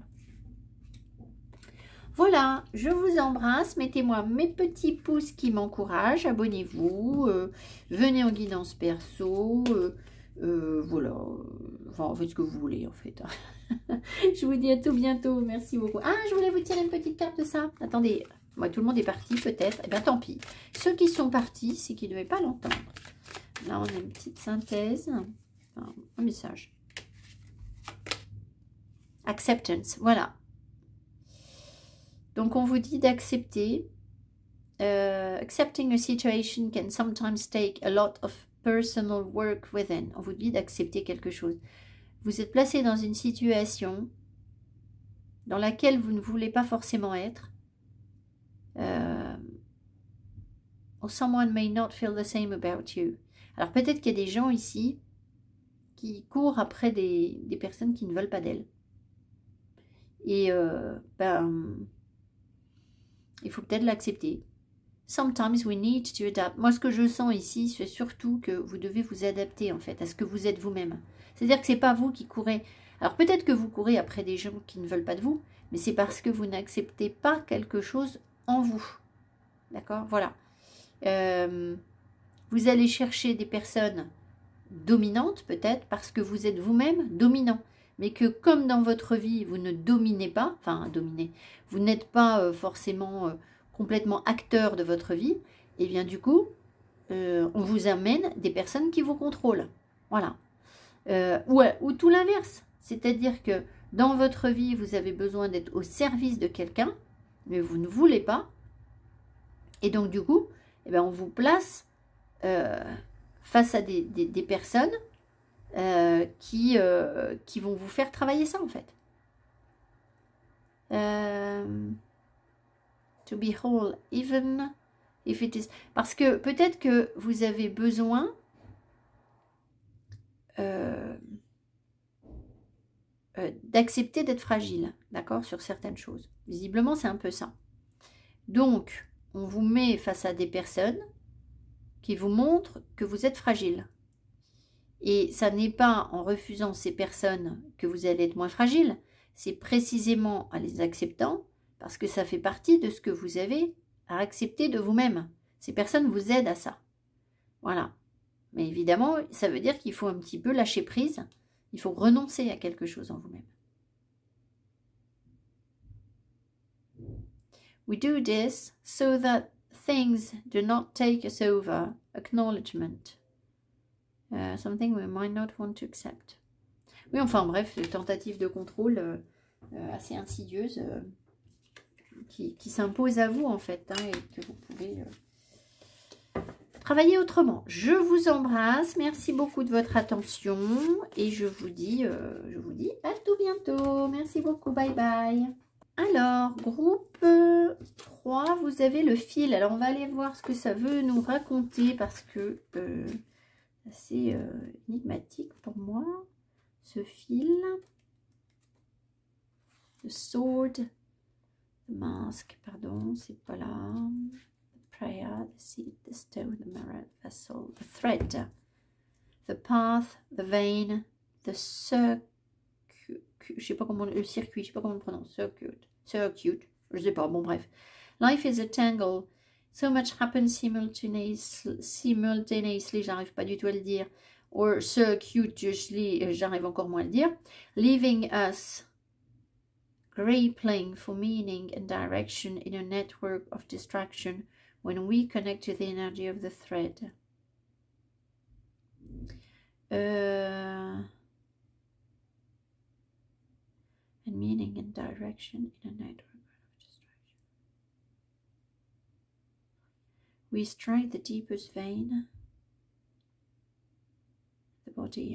Voilà, je vous embrasse. Mettez-moi mes petits pouces qui m'encouragent. Abonnez-vous. Euh, venez en guidance perso. Euh, euh, voilà. Enfin, ce que vous voulez, en fait. je vous dis à tout bientôt. Merci beaucoup. Ah, je voulais vous tirer une petite carte de ça. Attendez. Moi, tout le monde est parti, peut-être. Eh bien, tant pis. Ceux qui sont partis, c'est qu'ils ne devaient pas l'entendre. Là, on a une petite synthèse. un message. Acceptance. Voilà. Donc on vous dit d'accepter. Euh, accepting a situation can sometimes take a lot of personal work within. On vous dit d'accepter quelque chose. Vous êtes placé dans une situation dans laquelle vous ne voulez pas forcément être. Euh, or someone may not feel the same about you. Alors peut-être qu'il y a des gens ici qui courent après des, des personnes qui ne veulent pas d'elles. Et euh, ben, il faut peut-être l'accepter. Sometimes we need to adapt. Moi, ce que je sens ici, c'est surtout que vous devez vous adapter, en fait, à ce que vous êtes vous-même. C'est-à-dire que c'est pas vous qui courez. Alors, peut-être que vous courez après des gens qui ne veulent pas de vous, mais c'est parce que vous n'acceptez pas quelque chose en vous. D'accord Voilà. Euh, vous allez chercher des personnes dominantes, peut-être, parce que vous êtes vous-même dominant mais que comme dans votre vie, vous ne dominez pas, enfin dominez, vous n'êtes pas euh, forcément euh, complètement acteur de votre vie, et eh bien du coup, euh, on vous amène des personnes qui vous contrôlent. Voilà. ou, tout l'inverse. C'est-à-dire que dans votre vie, vous avez besoin d'être au service de quelqu'un, mais vous ne voulez pas. Et donc du coup, eh bien, on vous place face à des personnes euh, qui, euh, qui vont vous faire travailler ça en fait. Euh, to be whole, even if it is. Parce que peut-être que vous avez besoin. d'accepter d'être fragile, d'accord, sur certaines choses. Visiblement, c'est un peu ça. Donc, on vous met face à des personnes qui vous montrent que vous êtes fragile, et ça n'est pas en refusant ces personnes que vous allez être moins fragile, c'est précisément en les acceptant, parce que ça fait partie de ce que vous avez à accepter de vous-même. Ces personnes vous aident à ça. Voilà. Mais évidemment, ça veut dire qu'il faut un petit peu lâcher prise, il faut renoncer à quelque chose en vous-même. We do this so that things do not take us over. Acknowledgement. Euh, something we might not want to accept. Oui, enfin bref, tentatives de contrôle euh, euh, assez insidieuses qui, qui s'impose à vous en fait hein, et que vous pouvez travailler autrement. Je vous embrasse, merci beaucoup de votre attention et je vous dis, je vous dis à tout bientôt. Merci beaucoup, bye bye. Alors, groupe 3, vous avez le fil. Alors, on va aller voir ce que ça veut nous raconter parce que assez euh, énigmatique pour moi. Ce fil, The sword, the mask pardon, c'est pas là. The prayer, the seed, the stone, the mirror, the vessel, the thread, the path, the vein, the circuit, je sais pas comment, le circuit, je sais pas comment le prononce, circuit, circuit, je sais pas, bon bref. Life is a tangle. So much happens simultaneously, simultaneously j'arrive pas du tout à le dire. Or so cutely, euh, j'arrive encore moins à le dire. Leaving us grappling for meaning and direction in a network of distraction when we connect to the energy of the thread. Uh, and meaning and direction in a network. We the deepest vein. Il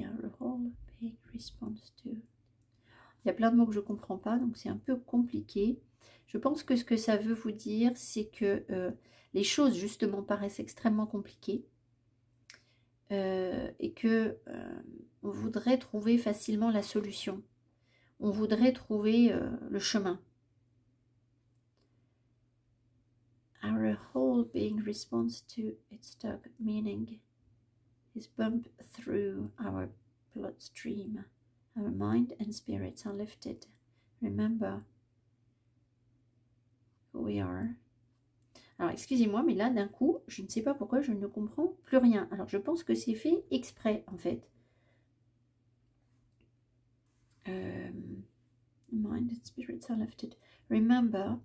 y a plein de mots que je ne comprends pas, donc c'est un peu compliqué. Je pense que ce que ça veut vous dire, c'est que euh, les choses justement paraissent extrêmement compliquées euh, et que euh, on voudrait trouver facilement la solution. On voudrait trouver le chemin. being response to its tug, meaning is bump through our bloodstream. Our mind and spirits are lifted. Remember who we are. Alors, excusez-moi, mais là, d'un coup, je ne sais pas pourquoi je ne comprends plus rien. Alors, je pense que c'est fait exprès, en fait. Um, mind and spirits are lifted. Remember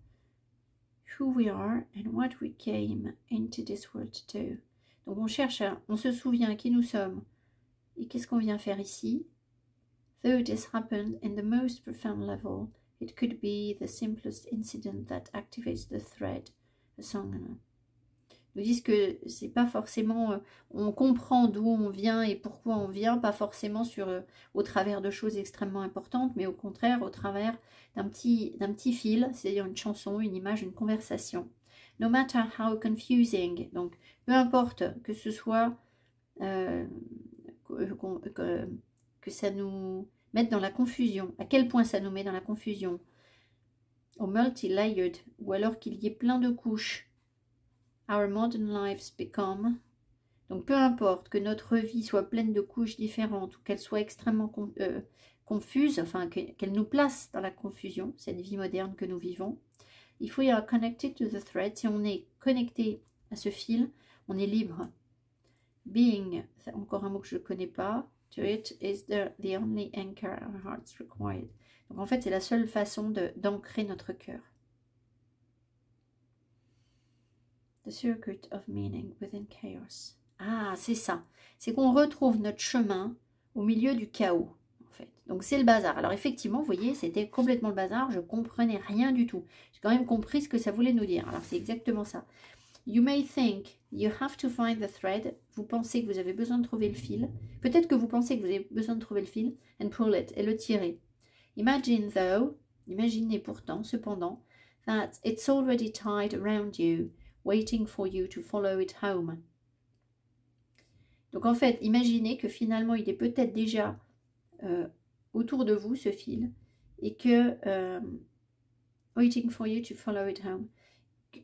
who we are and what we came into this world to do. Donc on cherche, on se souvient qui nous sommes et qu'est-ce qu'on vient faire ici. Though this happened in the most profound level, it could be the simplest incident that activates the thread, a song nous disent que c'est pas forcément, euh, on comprend d'où on vient et pourquoi on vient, pas forcément sur, euh, au travers de choses extrêmement importantes, mais au contraire au travers d'un petit, d'un petit fil, c'est-à-dire une chanson, une image, une conversation. No matter how confusing, donc peu importe que ce soit euh, que, ça nous mette dans la confusion, à quel point ça nous met dans la confusion, au multi-layered, ou alors qu'il y ait plein de couches, our modern lives become. Donc peu importe que notre vie soit pleine de couches différentes ou qu'elle soit extrêmement euh, confuse, enfin qu'elle nous place dans la confusion, cette vie moderne que nous vivons, il faut y connected to the thread, si on est connecté à ce fil, on est libre. Being, encore un mot que je ne connais pas, to it is the, the only anchor our hearts required. Donc en fait, c'est la seule façon d'ancrer notre cœur. The circuit of meaning within chaos. Ah, c'est ça. C'est qu'on retrouve notre chemin au milieu du chaos, en fait. Donc, c'est le bazar. Alors, effectivement, vous voyez, c'était complètement le bazar. Je comprenais rien du tout. J'ai quand même compris ce que ça voulait nous dire. Alors, c'est exactement ça. You may think you have to find the thread. Vous pensez que vous avez besoin de trouver le fil. Peut-être que vous pensez que vous avez besoin de trouver le fil. And pull it. Et le tirer. Imagine though. Imaginez pourtant, cependant, that it's already tied around you waiting for you to follow it home. Donc en fait, imaginez que finalement il est peut-être déjà euh, autour de vous ce fil et que euh, waiting for you to follow it home.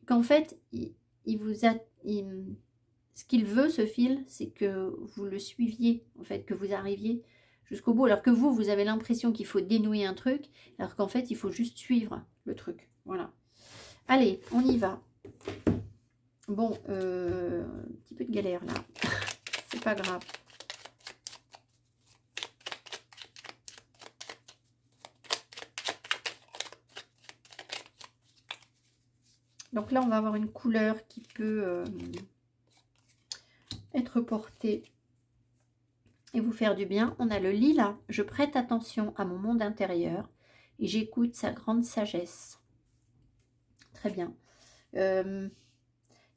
Qu'en fait, il, vous a, ce qu'il veut ce fil, c'est que vous le suiviez en fait, que vous arriviez jusqu'au bout. Alors que vous, vous avez l'impression qu'il faut dénouer un truc, alors qu'en fait, il faut juste suivre le truc. Voilà. Allez, on y va. Bon, euh, un petit peu de galère là. C'est pas grave. Donc là, on va avoir une couleur qui peut euh, être portée et vous faire du bien. On a le lilas. Je prête attention à mon monde intérieur et j'écoute sa grande sagesse. Très bien. Euh,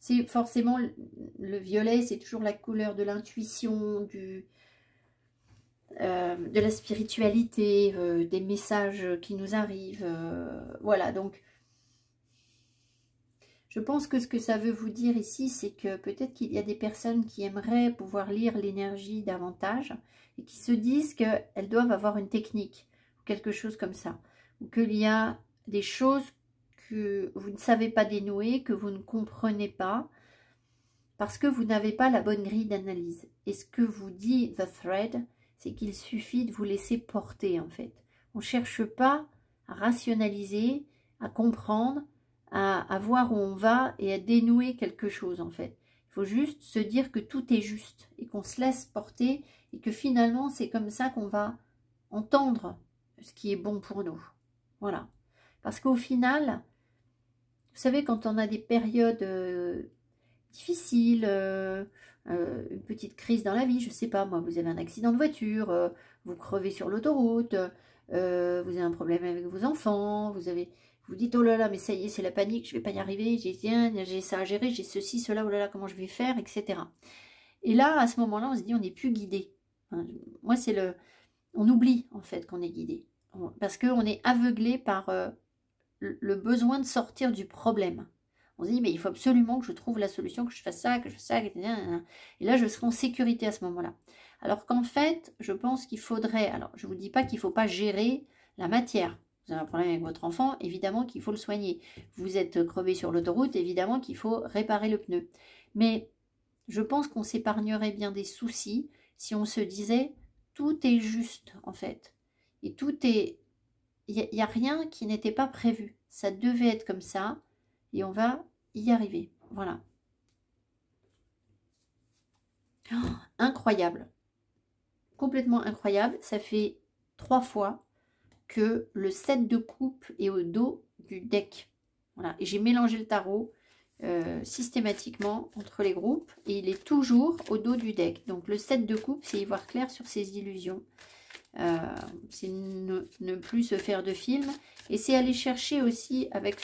c'est forcément le violet, c'est toujours la couleur de l'intuition, du euh, de la spiritualité, euh, des messages qui nous arrivent. Euh, voilà, donc je pense que ce que ça veut vous dire ici, c'est que peut-être qu'il y a des personnes qui aimeraient pouvoir lire l'énergie davantage et qui se disent qu'elles doivent avoir une technique ou quelque chose comme ça. Ou qu'il y a des choses que vous ne savez pas dénouer, que vous ne comprenez pas, parce que vous n'avez pas la bonne grille d'analyse. Et ce que vous dit The Thread, c'est qu'il suffit de vous laisser porter en fait. On ne cherche pas à rationaliser, à comprendre, à, à, voir où on va et à dénouer quelque chose en fait. Il faut juste se dire que tout est juste et qu'on se laisse porter et que finalement c'est comme ça qu'on va entendre ce qui est bon pour nous. Voilà. Parce qu'au final, vous savez, quand on a des périodes euh, difficiles, euh, euh, une petite crise dans la vie, je ne sais pas, moi, vous avez un accident de voiture, vous crevez sur l'autoroute, vous avez un problème avec vos enfants, vous avez... Vous dites, oh là là, mais ça y est, c'est la panique, je ne vais pas y arriver, j'ai ça à gérer, j'ai ceci, cela, oh là là, comment je vais faire, etc. Et là, à ce moment-là, on se dit, on n'est plus guidé. Hein, moi, c'est le... On oublie, en fait, qu'on est guidé. Parce qu'on est aveuglé par le besoin de sortir du problème. On se dit, mais il faut absolument que je trouve la solution, que je fasse ça, que je fasse ça, etc. Et là, je serai en sécurité à ce moment-là. Alors qu'en fait, je pense qu'il faudrait, alors je ne vous dis pas qu'il ne faut pas gérer la matière. Vous avez un problème avec votre enfant, évidemment qu'il faut le soigner. Vous êtes crevé sur l'autoroute, évidemment qu'il faut réparer le pneu. Mais je pense qu'on s'épargnerait bien des soucis si on se disait, tout est juste en fait. Et tout est il n'y a, rien qui n'était pas prévu. Ça devait être comme ça et on va y arriver. Voilà. Oh, incroyable. Complètement incroyable. Ça fait trois fois que le set de coupe est au dos du deck. Voilà. Et j'ai mélangé le tarot euh, systématiquement entre les groupes. Et il est toujours au dos du deck. Donc le set de coupe, c'est y voir clair sur ses illusions. Euh, c'est ne, plus se faire de film. Et c'est aller chercher aussi, avec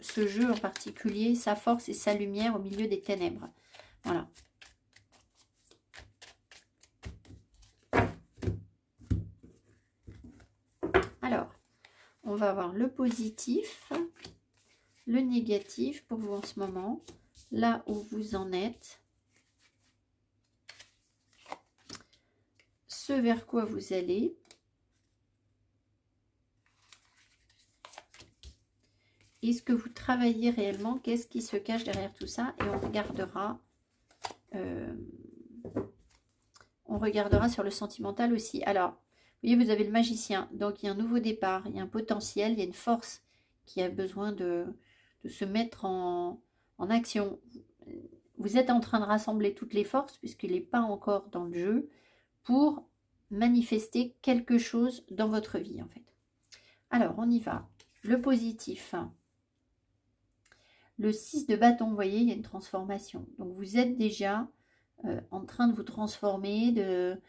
ce, jeu en particulier, sa force et sa lumière au milieu des ténèbres. Voilà. Alors, on va avoir le positif, le négatif pour vous en ce moment, là où vous en êtes, vers quoi vous allez. Est-ce que vous travaillez réellement Qu'est-ce qui se cache derrière tout ça Et on regardera, euh, on regardera sur le sentimental aussi. Alors, vous voyez, vous avez le magicien. Donc, il y a un nouveau départ, il y a un potentiel, il y a une force qui a besoin de, se mettre en, en action. Vous êtes en train de rassembler toutes les forces, puisqu'il n'est pas encore dans le jeu, pour manifester quelque chose dans votre vie en fait. Alors, on y va. Le positif. Le 6 de bâton, vous voyez, il y a une transformation. Donc, vous êtes déjà euh, en train de vous transformer, de,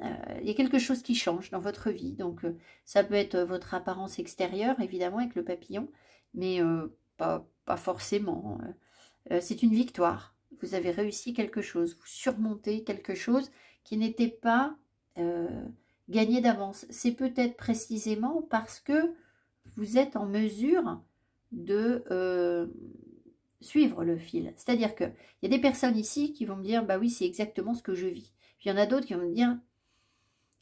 euh, il y a quelque chose qui change dans votre vie. Donc, euh, ça peut être votre apparence extérieure, évidemment, avec le papillon, mais pas, pas, forcément. c'est une victoire. Vous avez réussi quelque chose. Vous surmontez quelque chose qui n'était pas euh, gagner d'avance. C'est peut-être précisément parce que vous êtes en mesure de euh, suivre le fil. C'est-à-dire que il y a des personnes ici qui vont me dire, bah oui, c'est exactement ce que je vis. Puis il y en a d'autres qui vont me dire,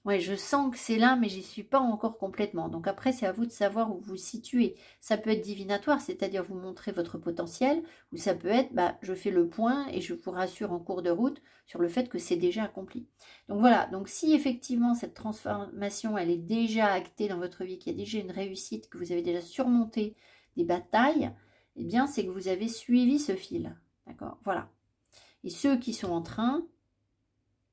Ouais, je sens que c'est là, mais j'y suis pas encore complètement. Donc après, c'est à vous de savoir où vous situez. Ça peut être divinatoire, c'est-à-dire vous montrer votre potentiel, ou ça peut être, bah, je fais le point et je vous rassure en cours de route sur le fait que c'est déjà accompli. Donc voilà. Donc si effectivement cette transformation, elle est déjà actée dans votre vie, qu'il y a déjà une réussite, que vous avez déjà surmonté des batailles, eh bien, c'est que vous avez suivi ce fil. D'accord Voilà. Et ceux qui sont en train,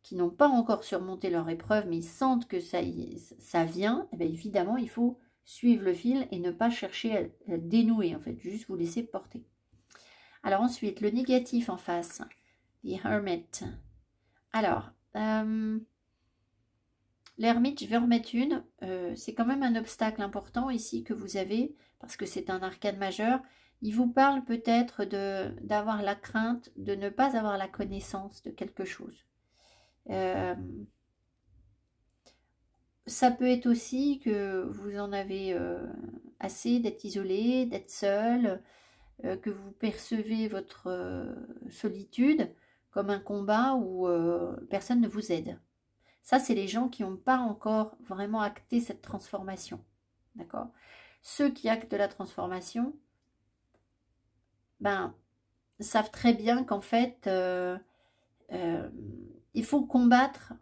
qui n'ont pas encore surmonté leur épreuve, mais sentent que ça, ça vient, eh évidemment, il faut suivre le fil et ne pas chercher à, dénouer, en fait, juste vous laisser porter. Alors ensuite, le négatif en face, The Hermit. Alors, euh, l'ermite, je vais en remettre une. Euh, c'est quand même un obstacle important ici que vous avez, parce que c'est un arcane majeur. Il vous parle peut-être d'avoir la crainte de ne pas avoir la connaissance de quelque chose. Euh, ça peut être aussi que vous en avez euh, assez d'être isolé, d'être seul, euh, que vous percevez votre solitude comme un combat où personne ne vous aide. Ça, c'est les gens qui n'ont pas encore vraiment acté cette transformation. D'accord Ceux qui actent la transformation, ben, savent très bien qu'en fait, il faut combattre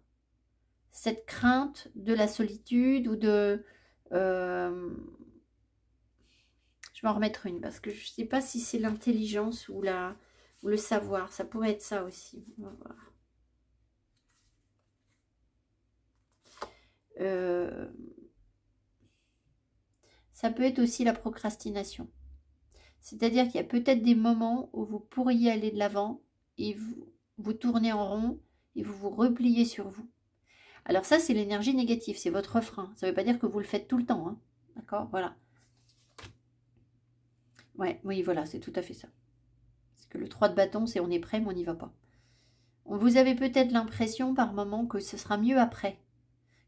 cette crainte de la solitude ou de... Euh, je vais en remettre une parce que je ne sais pas si c'est l'intelligence ou, la, ou le savoir. Ça pourrait être ça aussi. Euh, ça peut être aussi la procrastination. C'est-à-dire qu'il y a peut-être des moments où vous pourriez aller de l'avant et vous, vous tournez en rond et vous vous repliez sur vous. Alors ça, c'est l'énergie négative, c'est votre frein. Ça ne veut pas dire que vous le faites tout le temps. Hein. D'accord Voilà. Ouais, oui, voilà, c'est tout à fait ça. Parce que le 3 de bâton, c'est on est prêt, mais on n'y va pas. Vous avez peut-être l'impression par moment que ce sera mieux après,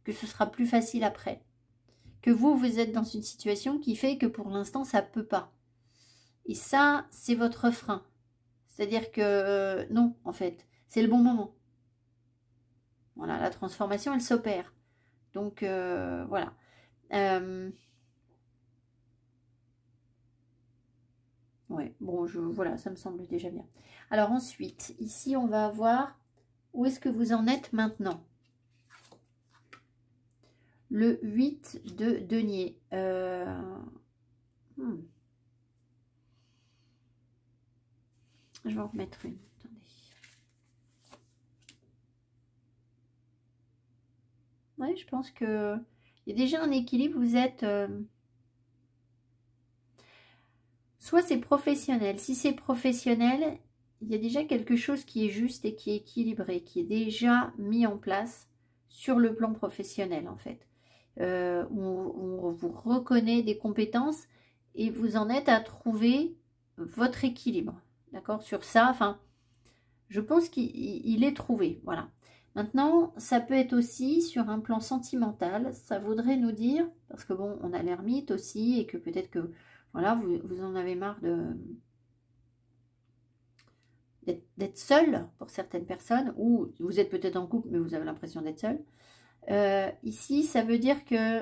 que ce sera plus facile après, que vous, vous êtes dans une situation qui fait que pour l'instant, ça ne peut pas. Et ça, c'est votre frein. C'est-à-dire que euh, non, en fait, c'est le bon moment. Voilà, la transformation, elle s'opère. Donc, euh, voilà. Euh, ouais, bon, je, voilà, ça me semble déjà bien. Alors ensuite, ici, on va avoir où est-ce que vous en êtes maintenant le 8 de denier. Euh, hmm. Je vais en remettre une. je pense que il y a déjà un équilibre. Vous êtes... Euh, soit c'est professionnel. Si c'est professionnel, il y a déjà quelque chose qui est juste et qui est équilibré, qui est déjà mis en place sur le plan professionnel en fait. Euh, on, on, vous reconnaît des compétences et vous en êtes à trouver votre équilibre. D'accord Sur ça, enfin, je pense qu'il est trouvé. Voilà. Maintenant, ça peut être aussi sur un plan sentimental. Ça voudrait nous dire, parce que bon, on a l'ermite aussi, et que peut-être que, voilà, vous, en avez marre de d'être seul pour certaines personnes, ou vous êtes peut-être en couple, mais vous avez l'impression d'être seul. Euh, ici, ça veut dire que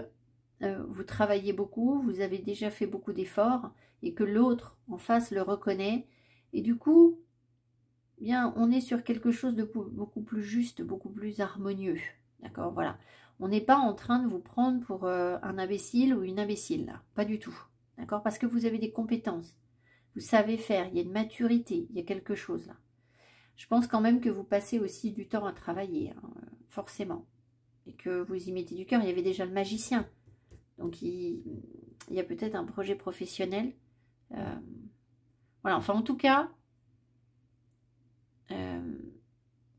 euh, vous travaillez beaucoup, vous avez déjà fait beaucoup d'efforts, et que l'autre en face le reconnaît. Et du coup, on est sur quelque chose de beaucoup plus juste, beaucoup plus harmonieux. D'accord Voilà. On n'est pas en train de vous prendre pour euh, un imbécile ou une imbécile, Pas du tout. D'accord Parce que vous avez des compétences. Vous savez faire. Il y a une maturité. Il y a quelque chose, là. Je pense quand même que vous passez aussi du temps à travailler, hein, forcément. Et que vous y mettez du cœur. Il y avait déjà le magicien. Donc, il, y a peut-être un projet professionnel. Euh, voilà. Enfin, en tout cas, euh,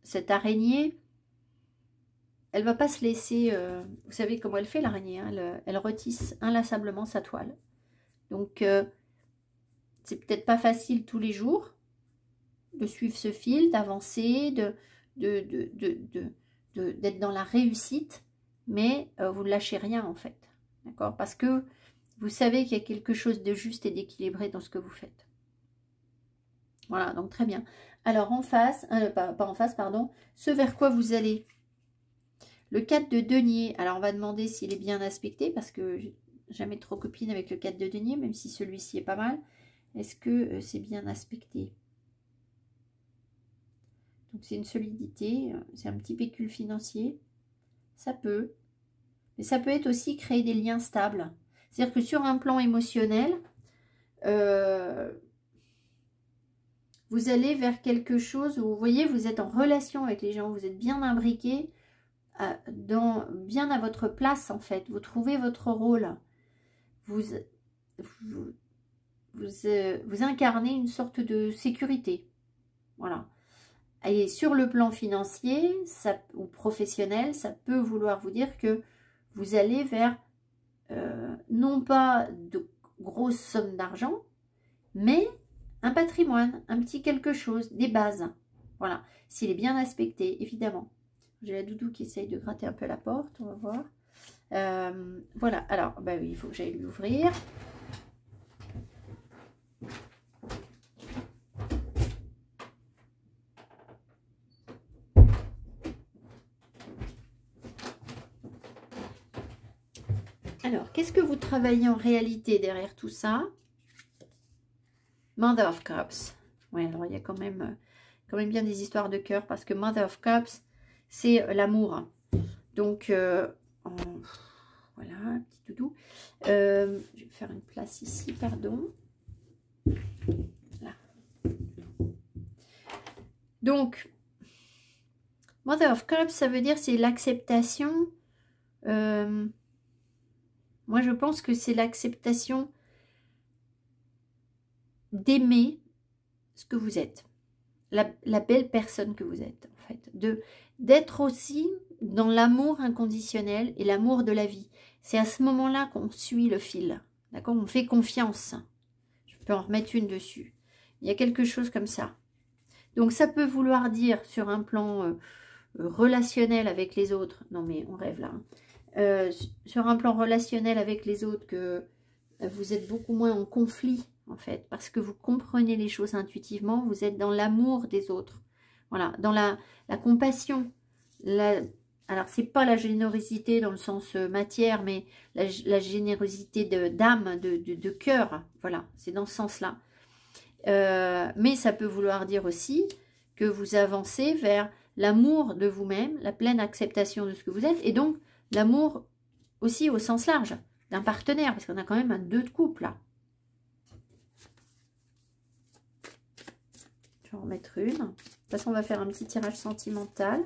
cette araignée, elle ne va pas se laisser... Euh, vous savez comment elle fait l'araignée, hein, elle, retisse inlassablement sa toile. Donc, euh, c'est peut-être pas facile tous les jours de suivre ce fil, d'avancer, d'être de, de, dans la réussite, mais vous ne lâchez rien en fait. D'accord Parce que vous savez qu'il y a quelque chose de juste et d'équilibré dans ce que vous faites. Voilà, donc très bien. Alors en face, euh, pas, en face, pardon, ce vers quoi vous allez. Le 4 de denier, alors on va demander s'il est bien aspecté parce que jamais trop copine avec le 4 de denier, même si celui-ci est pas mal. Est-ce que euh, c'est bien aspecté Donc c'est une solidité, euh, c'est un petit pécule financier. Ça peut. Mais ça peut être aussi créer des liens stables. C'est-à-dire que sur un plan émotionnel, vous allez vers quelque chose où vous voyez, vous êtes en relation avec les gens, vous êtes bien imbriqué, euh, dans, bien à votre place en fait. Vous trouvez votre rôle. Vous, vous, euh, incarnez une sorte de sécurité. Voilà. Et sur le plan financier ou professionnel, ça peut vouloir vous dire que vous allez vers euh, non pas de grosses sommes d'argent, mais un patrimoine, un petit quelque chose, des bases. Voilà, s'il est bien aspecté, évidemment. J'ai la doudou qui essaye de gratter un peu la porte, on va voir. Euh, voilà, alors, bah il faut que j'aille l'ouvrir. Alors, qu'est-ce que vous travaillez en réalité derrière tout ça Mother of Cups. Ouais, alors il y a quand même, euh, quand même bien des histoires de cœur parce que Mother of Cups, c'est euh, l'amour. Donc, euh, voilà, petit doudou. je vais faire une place ici, pardon. Donc, Mother of Cups, ça veut dire c'est l'acceptation. moi, je pense que c'est l'acceptation d'aimer ce que vous êtes, la, belle personne que vous êtes, en fait. De D'être aussi dans l'amour inconditionnel et l'amour de la vie. C'est à ce moment-là qu'on suit le fil, d'accord On fait confiance. Je peux en remettre une dessus. Il y a quelque chose comme ça. Donc ça peut vouloir dire sur un plan euh, relationnel avec les autres, non mais on rêve là, hein. euh, sur un plan relationnel avec les autres que vous êtes beaucoup moins en conflit en fait, parce que vous comprenez les choses intuitivement, vous êtes dans l'amour des autres, voilà, dans la, compassion. Alors, alors, c'est pas la générosité dans le sens euh, matière, mais la, générosité d'âme, de, de, cœur, voilà, c'est dans ce sens-là. Euh, mais ça peut vouloir dire aussi que vous avancez vers l'amour de vous-même, la pleine acceptation de ce que vous êtes, et donc l'amour aussi au sens large d'un partenaire, parce qu'on a quand même un deux de couple là. Je vais en remettre une. De toute façon, on va faire un petit tirage sentimental.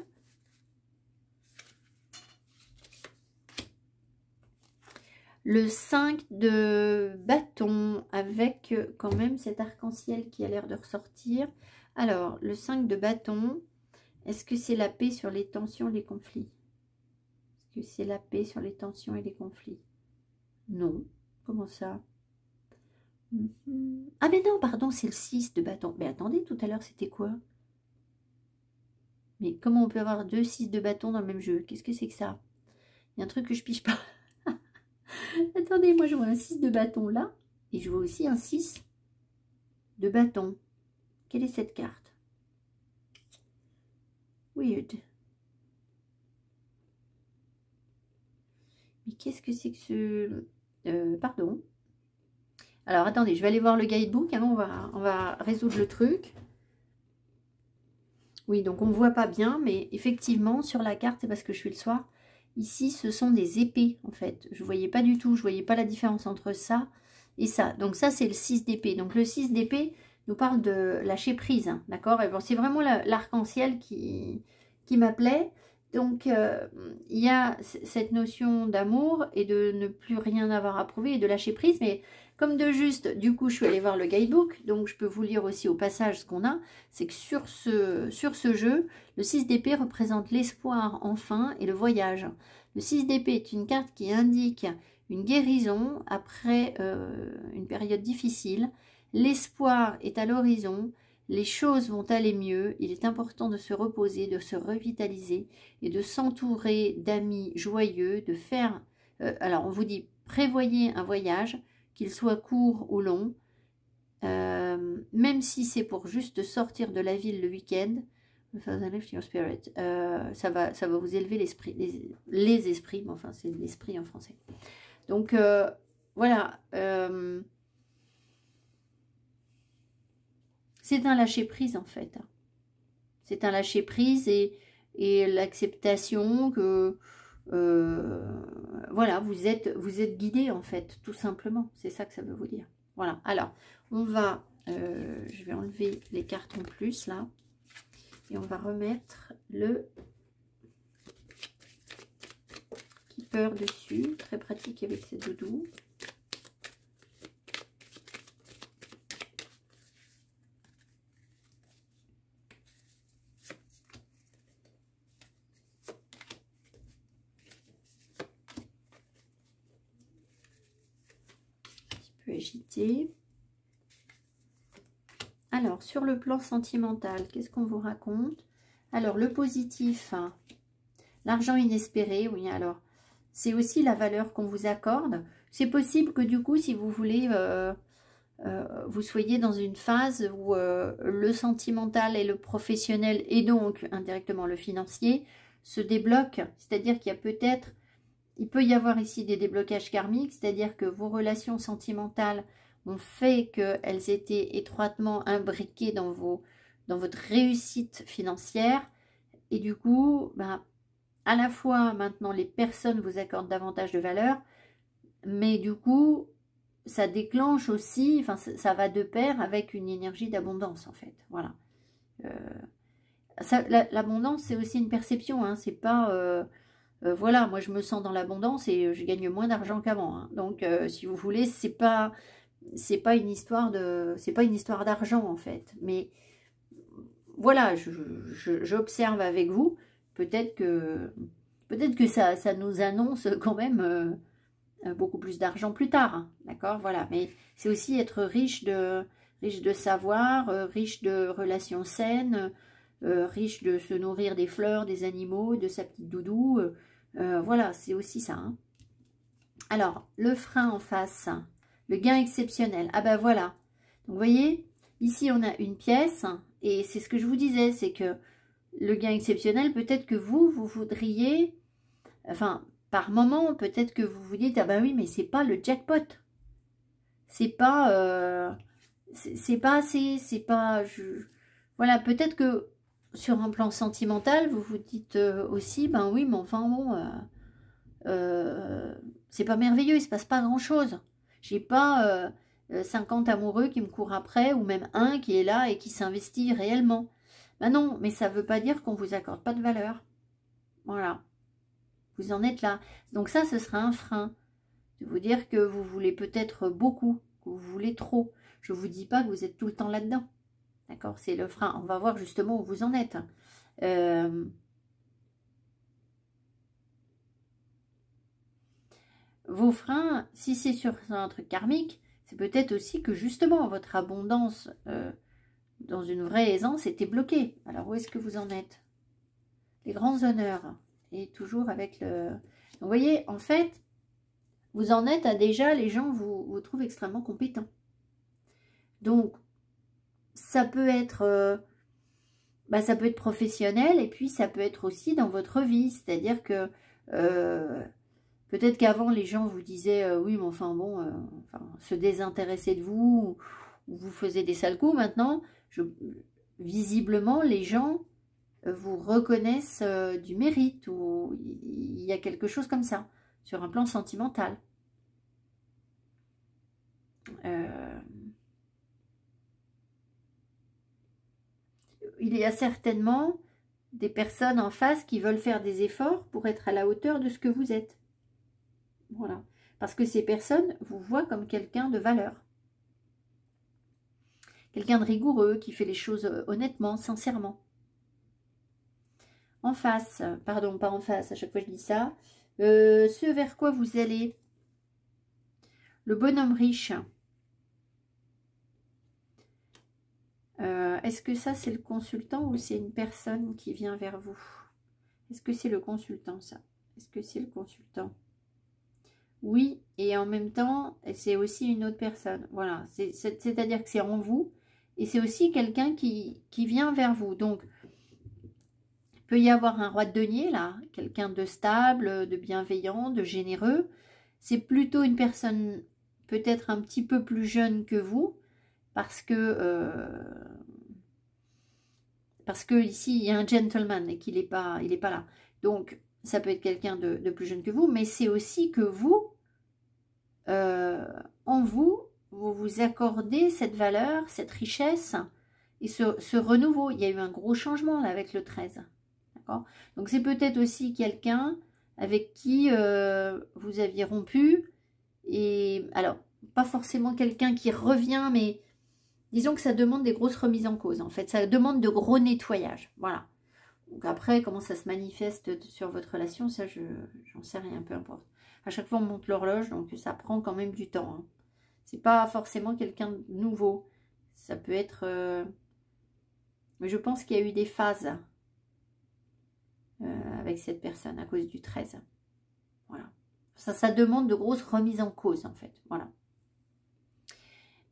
Le 5 de bâton avec euh, quand même cet arc-en-ciel qui a l'air de ressortir. Alors, le 5 de bâton, est-ce que c'est la paix sur les tensions, les conflits Est-ce que c'est la paix sur les tensions et les conflits Non. Comment ça Mhm. Ah mais non, pardon, c'est le 6 de bâton. Mais attendez, tout à l'heure, c'était quoi Mais comment on peut avoir deux 6 de bâton dans le même jeu Qu'est-ce que c'est que ça Il y a un truc que je piche pas. attendez, moi, je vois un 6 de bâton là. Et je vois aussi un 6 de bâton. Quelle est cette carte Weird. Mais qu'est-ce que c'est que ce... Euh, pardon. Alors, attendez, je vais aller voir le guidebook. Avant, hein, on, va, on va résoudre le truc. Oui, donc on ne voit pas bien, mais effectivement, sur la carte, c'est parce que je suis le soir. Ici, ce sont des épées, en fait. Je ne voyais pas du tout, je ne voyais pas la différence entre ça et ça. Donc ça, c'est le 6 d'épée. Donc le 6 d'épée nous parle de lâcher prise, hein, d'accord bon, C'est vraiment l'arc-en-ciel qui, qui m'appelait. Donc, euh, il y a cette notion d'amour et de ne plus rien avoir à prouver et de lâcher prise, mais comme de juste, du coup, je suis allée voir le guidebook, donc je peux vous lire aussi au passage ce qu'on a. C'est que sur ce, jeu, le 6 d'épée représente l'espoir enfin et le voyage. Le 6 d'épée est une carte qui indique une guérison après euh, une période difficile. L'espoir est à l'horizon, les choses vont aller mieux, il est important de se reposer, de se revitaliser et de s'entourer d'amis joyeux, de faire... Euh, alors on vous dit prévoyez un voyage, qu'il soit court ou long, euh, même si c'est pour juste sortir de la ville le week-end, euh, ça, va, ça va vous élever l'esprit, les, esprits, enfin c'est l'esprit en français. Donc euh, voilà, c'est un lâcher-prise en fait. C'est un lâcher-prise et l'acceptation que euh, voilà, vous êtes, vous êtes guidé en fait, tout simplement. C'est ça que ça veut vous dire. Voilà, alors, on va, euh, je vais enlever les cartes en plus là. Et on va remettre le keeper dessus. Très pratique avec ces doudous. Alors, sur le plan sentimental, qu'est-ce qu'on vous raconte Alors, le positif, hein, l'argent inespéré, oui, alors, c'est aussi la valeur qu'on vous accorde. C'est possible que du coup, si vous voulez, euh, euh, vous soyez dans une phase où euh, le sentimental et le professionnel, et donc indirectement le financier, se débloquent. C'est-à-dire qu'il y a peut-être il peut y avoir ici des déblocages karmiques, c'est-à-dire que vos relations sentimentales ont fait qu'elles étaient étroitement imbriquées dans, vos, dans votre réussite financière. Et du coup, ben, à la fois maintenant les personnes vous accordent davantage de valeur, mais du coup, ça déclenche aussi, enfin ça, va de pair avec une énergie d'abondance en fait. Voilà. Euh, l'abondance, c'est aussi une perception, hein. c'est pas... Euh, euh, voilà, moi je me sens dans l'abondance et euh, je gagne moins d'argent qu'avant. Hein. Donc, euh, si vous voulez, c'est pas c'est pas une histoire de c'est pas une histoire d'argent en fait. Mais voilà, j'observe avec vous. Peut-être que peut-être que ça, ça nous annonce quand même beaucoup plus d'argent plus tard. Hein. D'accord, voilà. Mais c'est aussi être riche de riche de savoir, riche de relations saines. Euh, riche de se nourrir des fleurs, des animaux, de sa petite doudou. Euh, euh, voilà, c'est aussi ça. Hein. Alors, le frein en face, le gain exceptionnel. Ah ben voilà. Donc, vous voyez, ici, on a une pièce. Et c'est ce que je vous disais, c'est que le gain exceptionnel, peut-être que vous, vous voudriez... Enfin, par moment, peut-être que vous vous dites, ah ben oui, mais c'est pas le jackpot. C'est pas... Euh, c'est pas assez, c'est pas... voilà, peut-être que sur un plan sentimental, vous vous dites euh, aussi, ben oui, mais enfin bon, euh, euh, c'est pas merveilleux, il se passe pas grand chose. J'ai pas 50 amoureux qui me courent après, ou même un qui est là et qui s'investit réellement. Ben non, mais ça veut pas dire qu'on vous accorde pas de valeur. Voilà. Vous en êtes là. Donc ça, ce sera un frein. De vous dire que vous voulez peut-être beaucoup, que vous voulez trop. Je vous dis pas que vous êtes tout le temps là-dedans. D'accord C'est le frein. On va voir justement où vous en êtes. Euh, vos freins, si c'est sur un truc karmique, c'est peut-être aussi que justement votre abondance euh, dans une vraie aisance était bloquée. Alors où est-ce que vous en êtes Les grands honneurs. Et toujours avec le... vous voyez, en fait, vous en êtes à déjà, les gens vous, trouvent extrêmement compétents. Donc, ça peut être... Euh, bah, ça peut être professionnel et puis ça peut être aussi dans votre vie. C'est-à-dire que euh, peut-être qu'avant les gens vous disaient euh, oui mais enfin bon, se désintéresser de vous ou, vous faisiez des sales coups. Maintenant, visiblement les gens vous reconnaissent du mérite ou il y a quelque chose comme ça sur un plan sentimental. Euh, il y a certainement des personnes en face qui veulent faire des efforts pour être à la hauteur de ce que vous êtes. Voilà. Parce que ces personnes vous voient comme quelqu'un de valeur. Quelqu'un de rigoureux, qui fait les choses euh, honnêtement, sincèrement. En face, pardon, pas en face, à chaque fois je dis ça. Euh, ce vers quoi vous allez. Le bonhomme riche, Euh, est-ce que ça, c'est le consultant ou c'est une personne qui vient vers vous Est-ce que c'est le consultant, ça Est-ce que c'est le consultant Oui, et en même temps, c'est aussi une autre personne. Voilà, c'est-à-dire que c'est en vous et c'est aussi quelqu'un qui, qui, vient vers vous. Donc, il peut y avoir un roi de denier, là, quelqu'un de stable, de bienveillant, de généreux. C'est plutôt une personne peut-être un petit peu plus jeune que vous, parce que euh, parce que ici il y a un gentleman et qu'il n'est pas il pas là. Donc ça peut être quelqu'un de, plus jeune que vous, mais c'est aussi que vous, euh, en vous, vous vous accordez cette valeur, cette richesse et ce, renouveau. Il y a eu un gros changement là avec le 13. D'accord Donc c'est peut-être aussi quelqu'un avec qui euh, vous aviez rompu et alors pas forcément quelqu'un qui revient, mais Disons que ça demande des grosses remises en cause, en fait. Ça demande de gros nettoyages, voilà. Donc après, comment ça se manifeste sur votre relation, ça, je j'en sais rien, peu importe. À chaque fois, on monte l'horloge, donc ça prend quand même du temps. Ce hein. C'est pas forcément quelqu'un de nouveau. Ça peut être... Euh, mais je pense qu'il y a eu des phases euh, avec cette personne à cause du 13. Voilà. Ça, ça demande de grosses remises en cause, en fait. Voilà.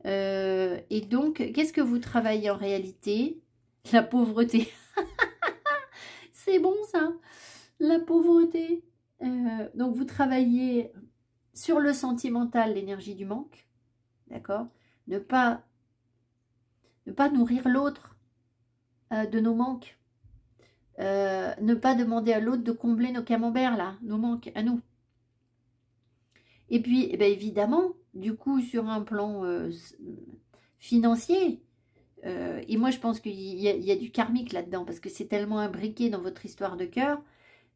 Euh, et donc, qu'est-ce que vous travaillez en réalité La pauvreté. c'est bon ça, la pauvreté. Euh, donc, vous travaillez sur le sentimental, l'énergie du manque. D'accord ne pas, ne pas nourrir l'autre euh, de nos manques. ne pas demander à l'autre de combler nos camemberts, là, nos manques à nous. Et puis, eh ben, évidemment, du coup, sur un plan euh, financier, euh, et moi je pense qu'il y, a du karmique là-dedans, parce que c'est tellement imbriqué dans votre histoire de cœur,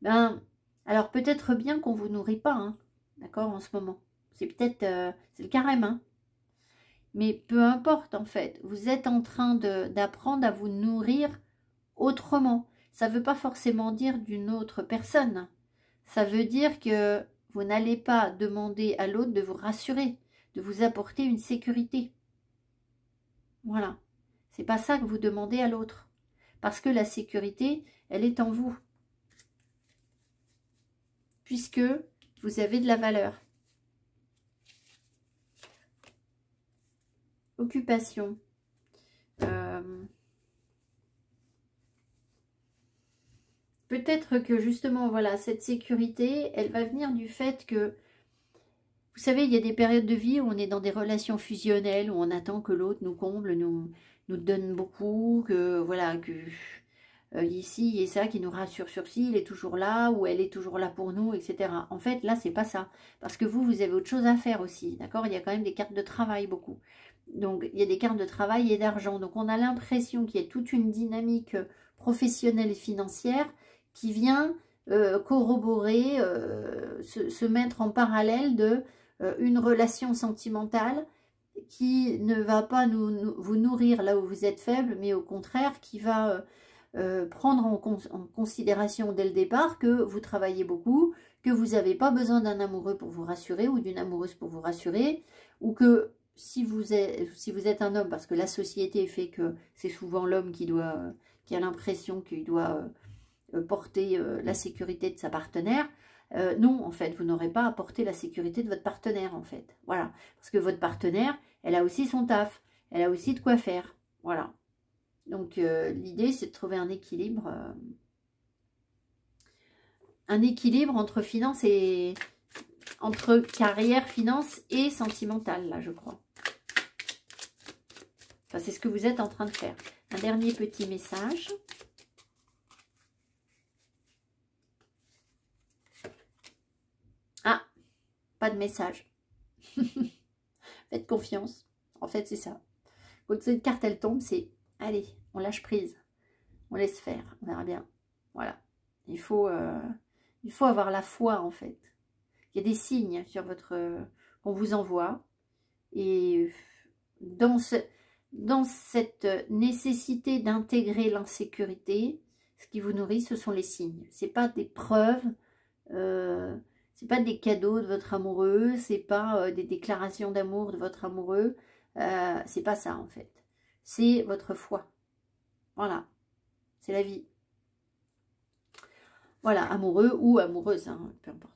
ben, alors peut-être bien qu'on ne vous nourrit pas, hein, d'accord, en ce moment. C'est peut-être, euh, c'est le carême, hein. Mais peu importe, en fait, vous êtes en train d'apprendre à vous nourrir autrement. Ça ne veut pas forcément dire d'une autre personne. Ça veut dire que vous n'allez pas demander à l'autre de vous rassurer de vous apporter une sécurité. Voilà. C'est pas ça que vous demandez à l'autre. Parce que la sécurité, elle est en vous. Puisque vous avez de la valeur. Occupation. Euh, peut-être que justement, voilà, cette sécurité, elle va venir du fait que vous savez, il y a des périodes de vie où on est dans des relations fusionnelles, où on attend que l'autre nous comble, nous, nous donne beaucoup, que voilà, que euh, ici, il y a ça qui nous rassure sur si il est toujours là, ou elle est toujours là pour nous, etc. En fait, là, c'est pas ça. Parce que vous, vous avez autre chose à faire aussi, d'accord Il y a quand même des cartes de travail beaucoup. Donc, il y a des cartes de travail et d'argent. Donc, on a l'impression qu'il y a toute une dynamique professionnelle et financière qui vient euh, corroborer, euh, se, mettre en parallèle de euh, une relation sentimentale qui ne va pas vous nourrir là où vous êtes faible, mais au contraire qui va euh, euh, prendre en, considération dès le départ que vous travaillez beaucoup, que vous n'avez pas besoin d'un amoureux pour vous rassurer ou d'une amoureuse pour vous rassurer, ou que si vous, êtes, si vous êtes un homme, parce que la société fait que c'est souvent l'homme qui, doit, qui a l'impression qu'il doit porter la sécurité de sa partenaire, euh, non, en fait, vous n'aurez pas apporté la sécurité de votre partenaire, en fait. Voilà. Parce que votre partenaire, elle a aussi son taf. Elle a aussi de quoi faire. Voilà. Donc, euh, l'idée, c'est de trouver un équilibre. Euh, un équilibre entre finance et... Entre carrière, finance et sentimentale, là, je crois. Enfin, c'est ce que vous êtes en train de faire. Un dernier petit message. pas de message. Faites confiance. En fait, c'est ça. Quand cette carte, elle tombe, c'est allez, on lâche prise. On laisse faire. On verra bien. Voilà. Il faut, euh, il faut avoir la foi, en fait. Il y a des signes sur votre euh, qu'on vous envoie. Et euh, dans, ce, dans cette nécessité d'intégrer l'insécurité, ce qui vous nourrit, ce sont les signes. Ce n'est pas des preuves c'est pas des cadeaux de votre amoureux, c'est pas euh, des déclarations d'amour de votre amoureux, euh, c'est pas ça en fait. C'est votre foi. Voilà, c'est la vie. Voilà, amoureux ou amoureuse, hein, peu importe.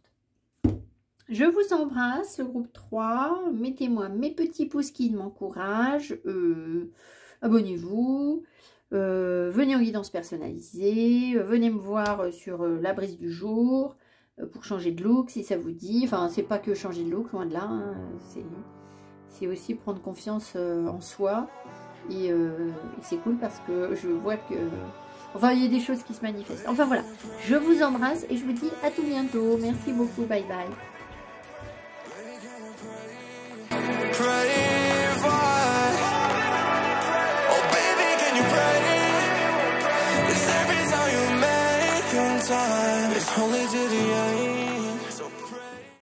Je vous embrasse, le groupe 3. Mettez-moi mes petits pouces qui m'encouragent. Euh, abonnez-vous. venez en guidance personnalisée. venez me voir sur la brise du jour. Euh, pour changer de look si ça vous dit. Enfin, c'est pas que changer de look, loin de là. Hein. Mmh. C'est aussi prendre confiance euh, en soi. Et, euh, et c'est cool parce que je vois que... Enfin, il y a des choses qui se manifestent. Enfin voilà, je vous embrasse et je vous dis à tout bientôt. Merci beaucoup, bye bye.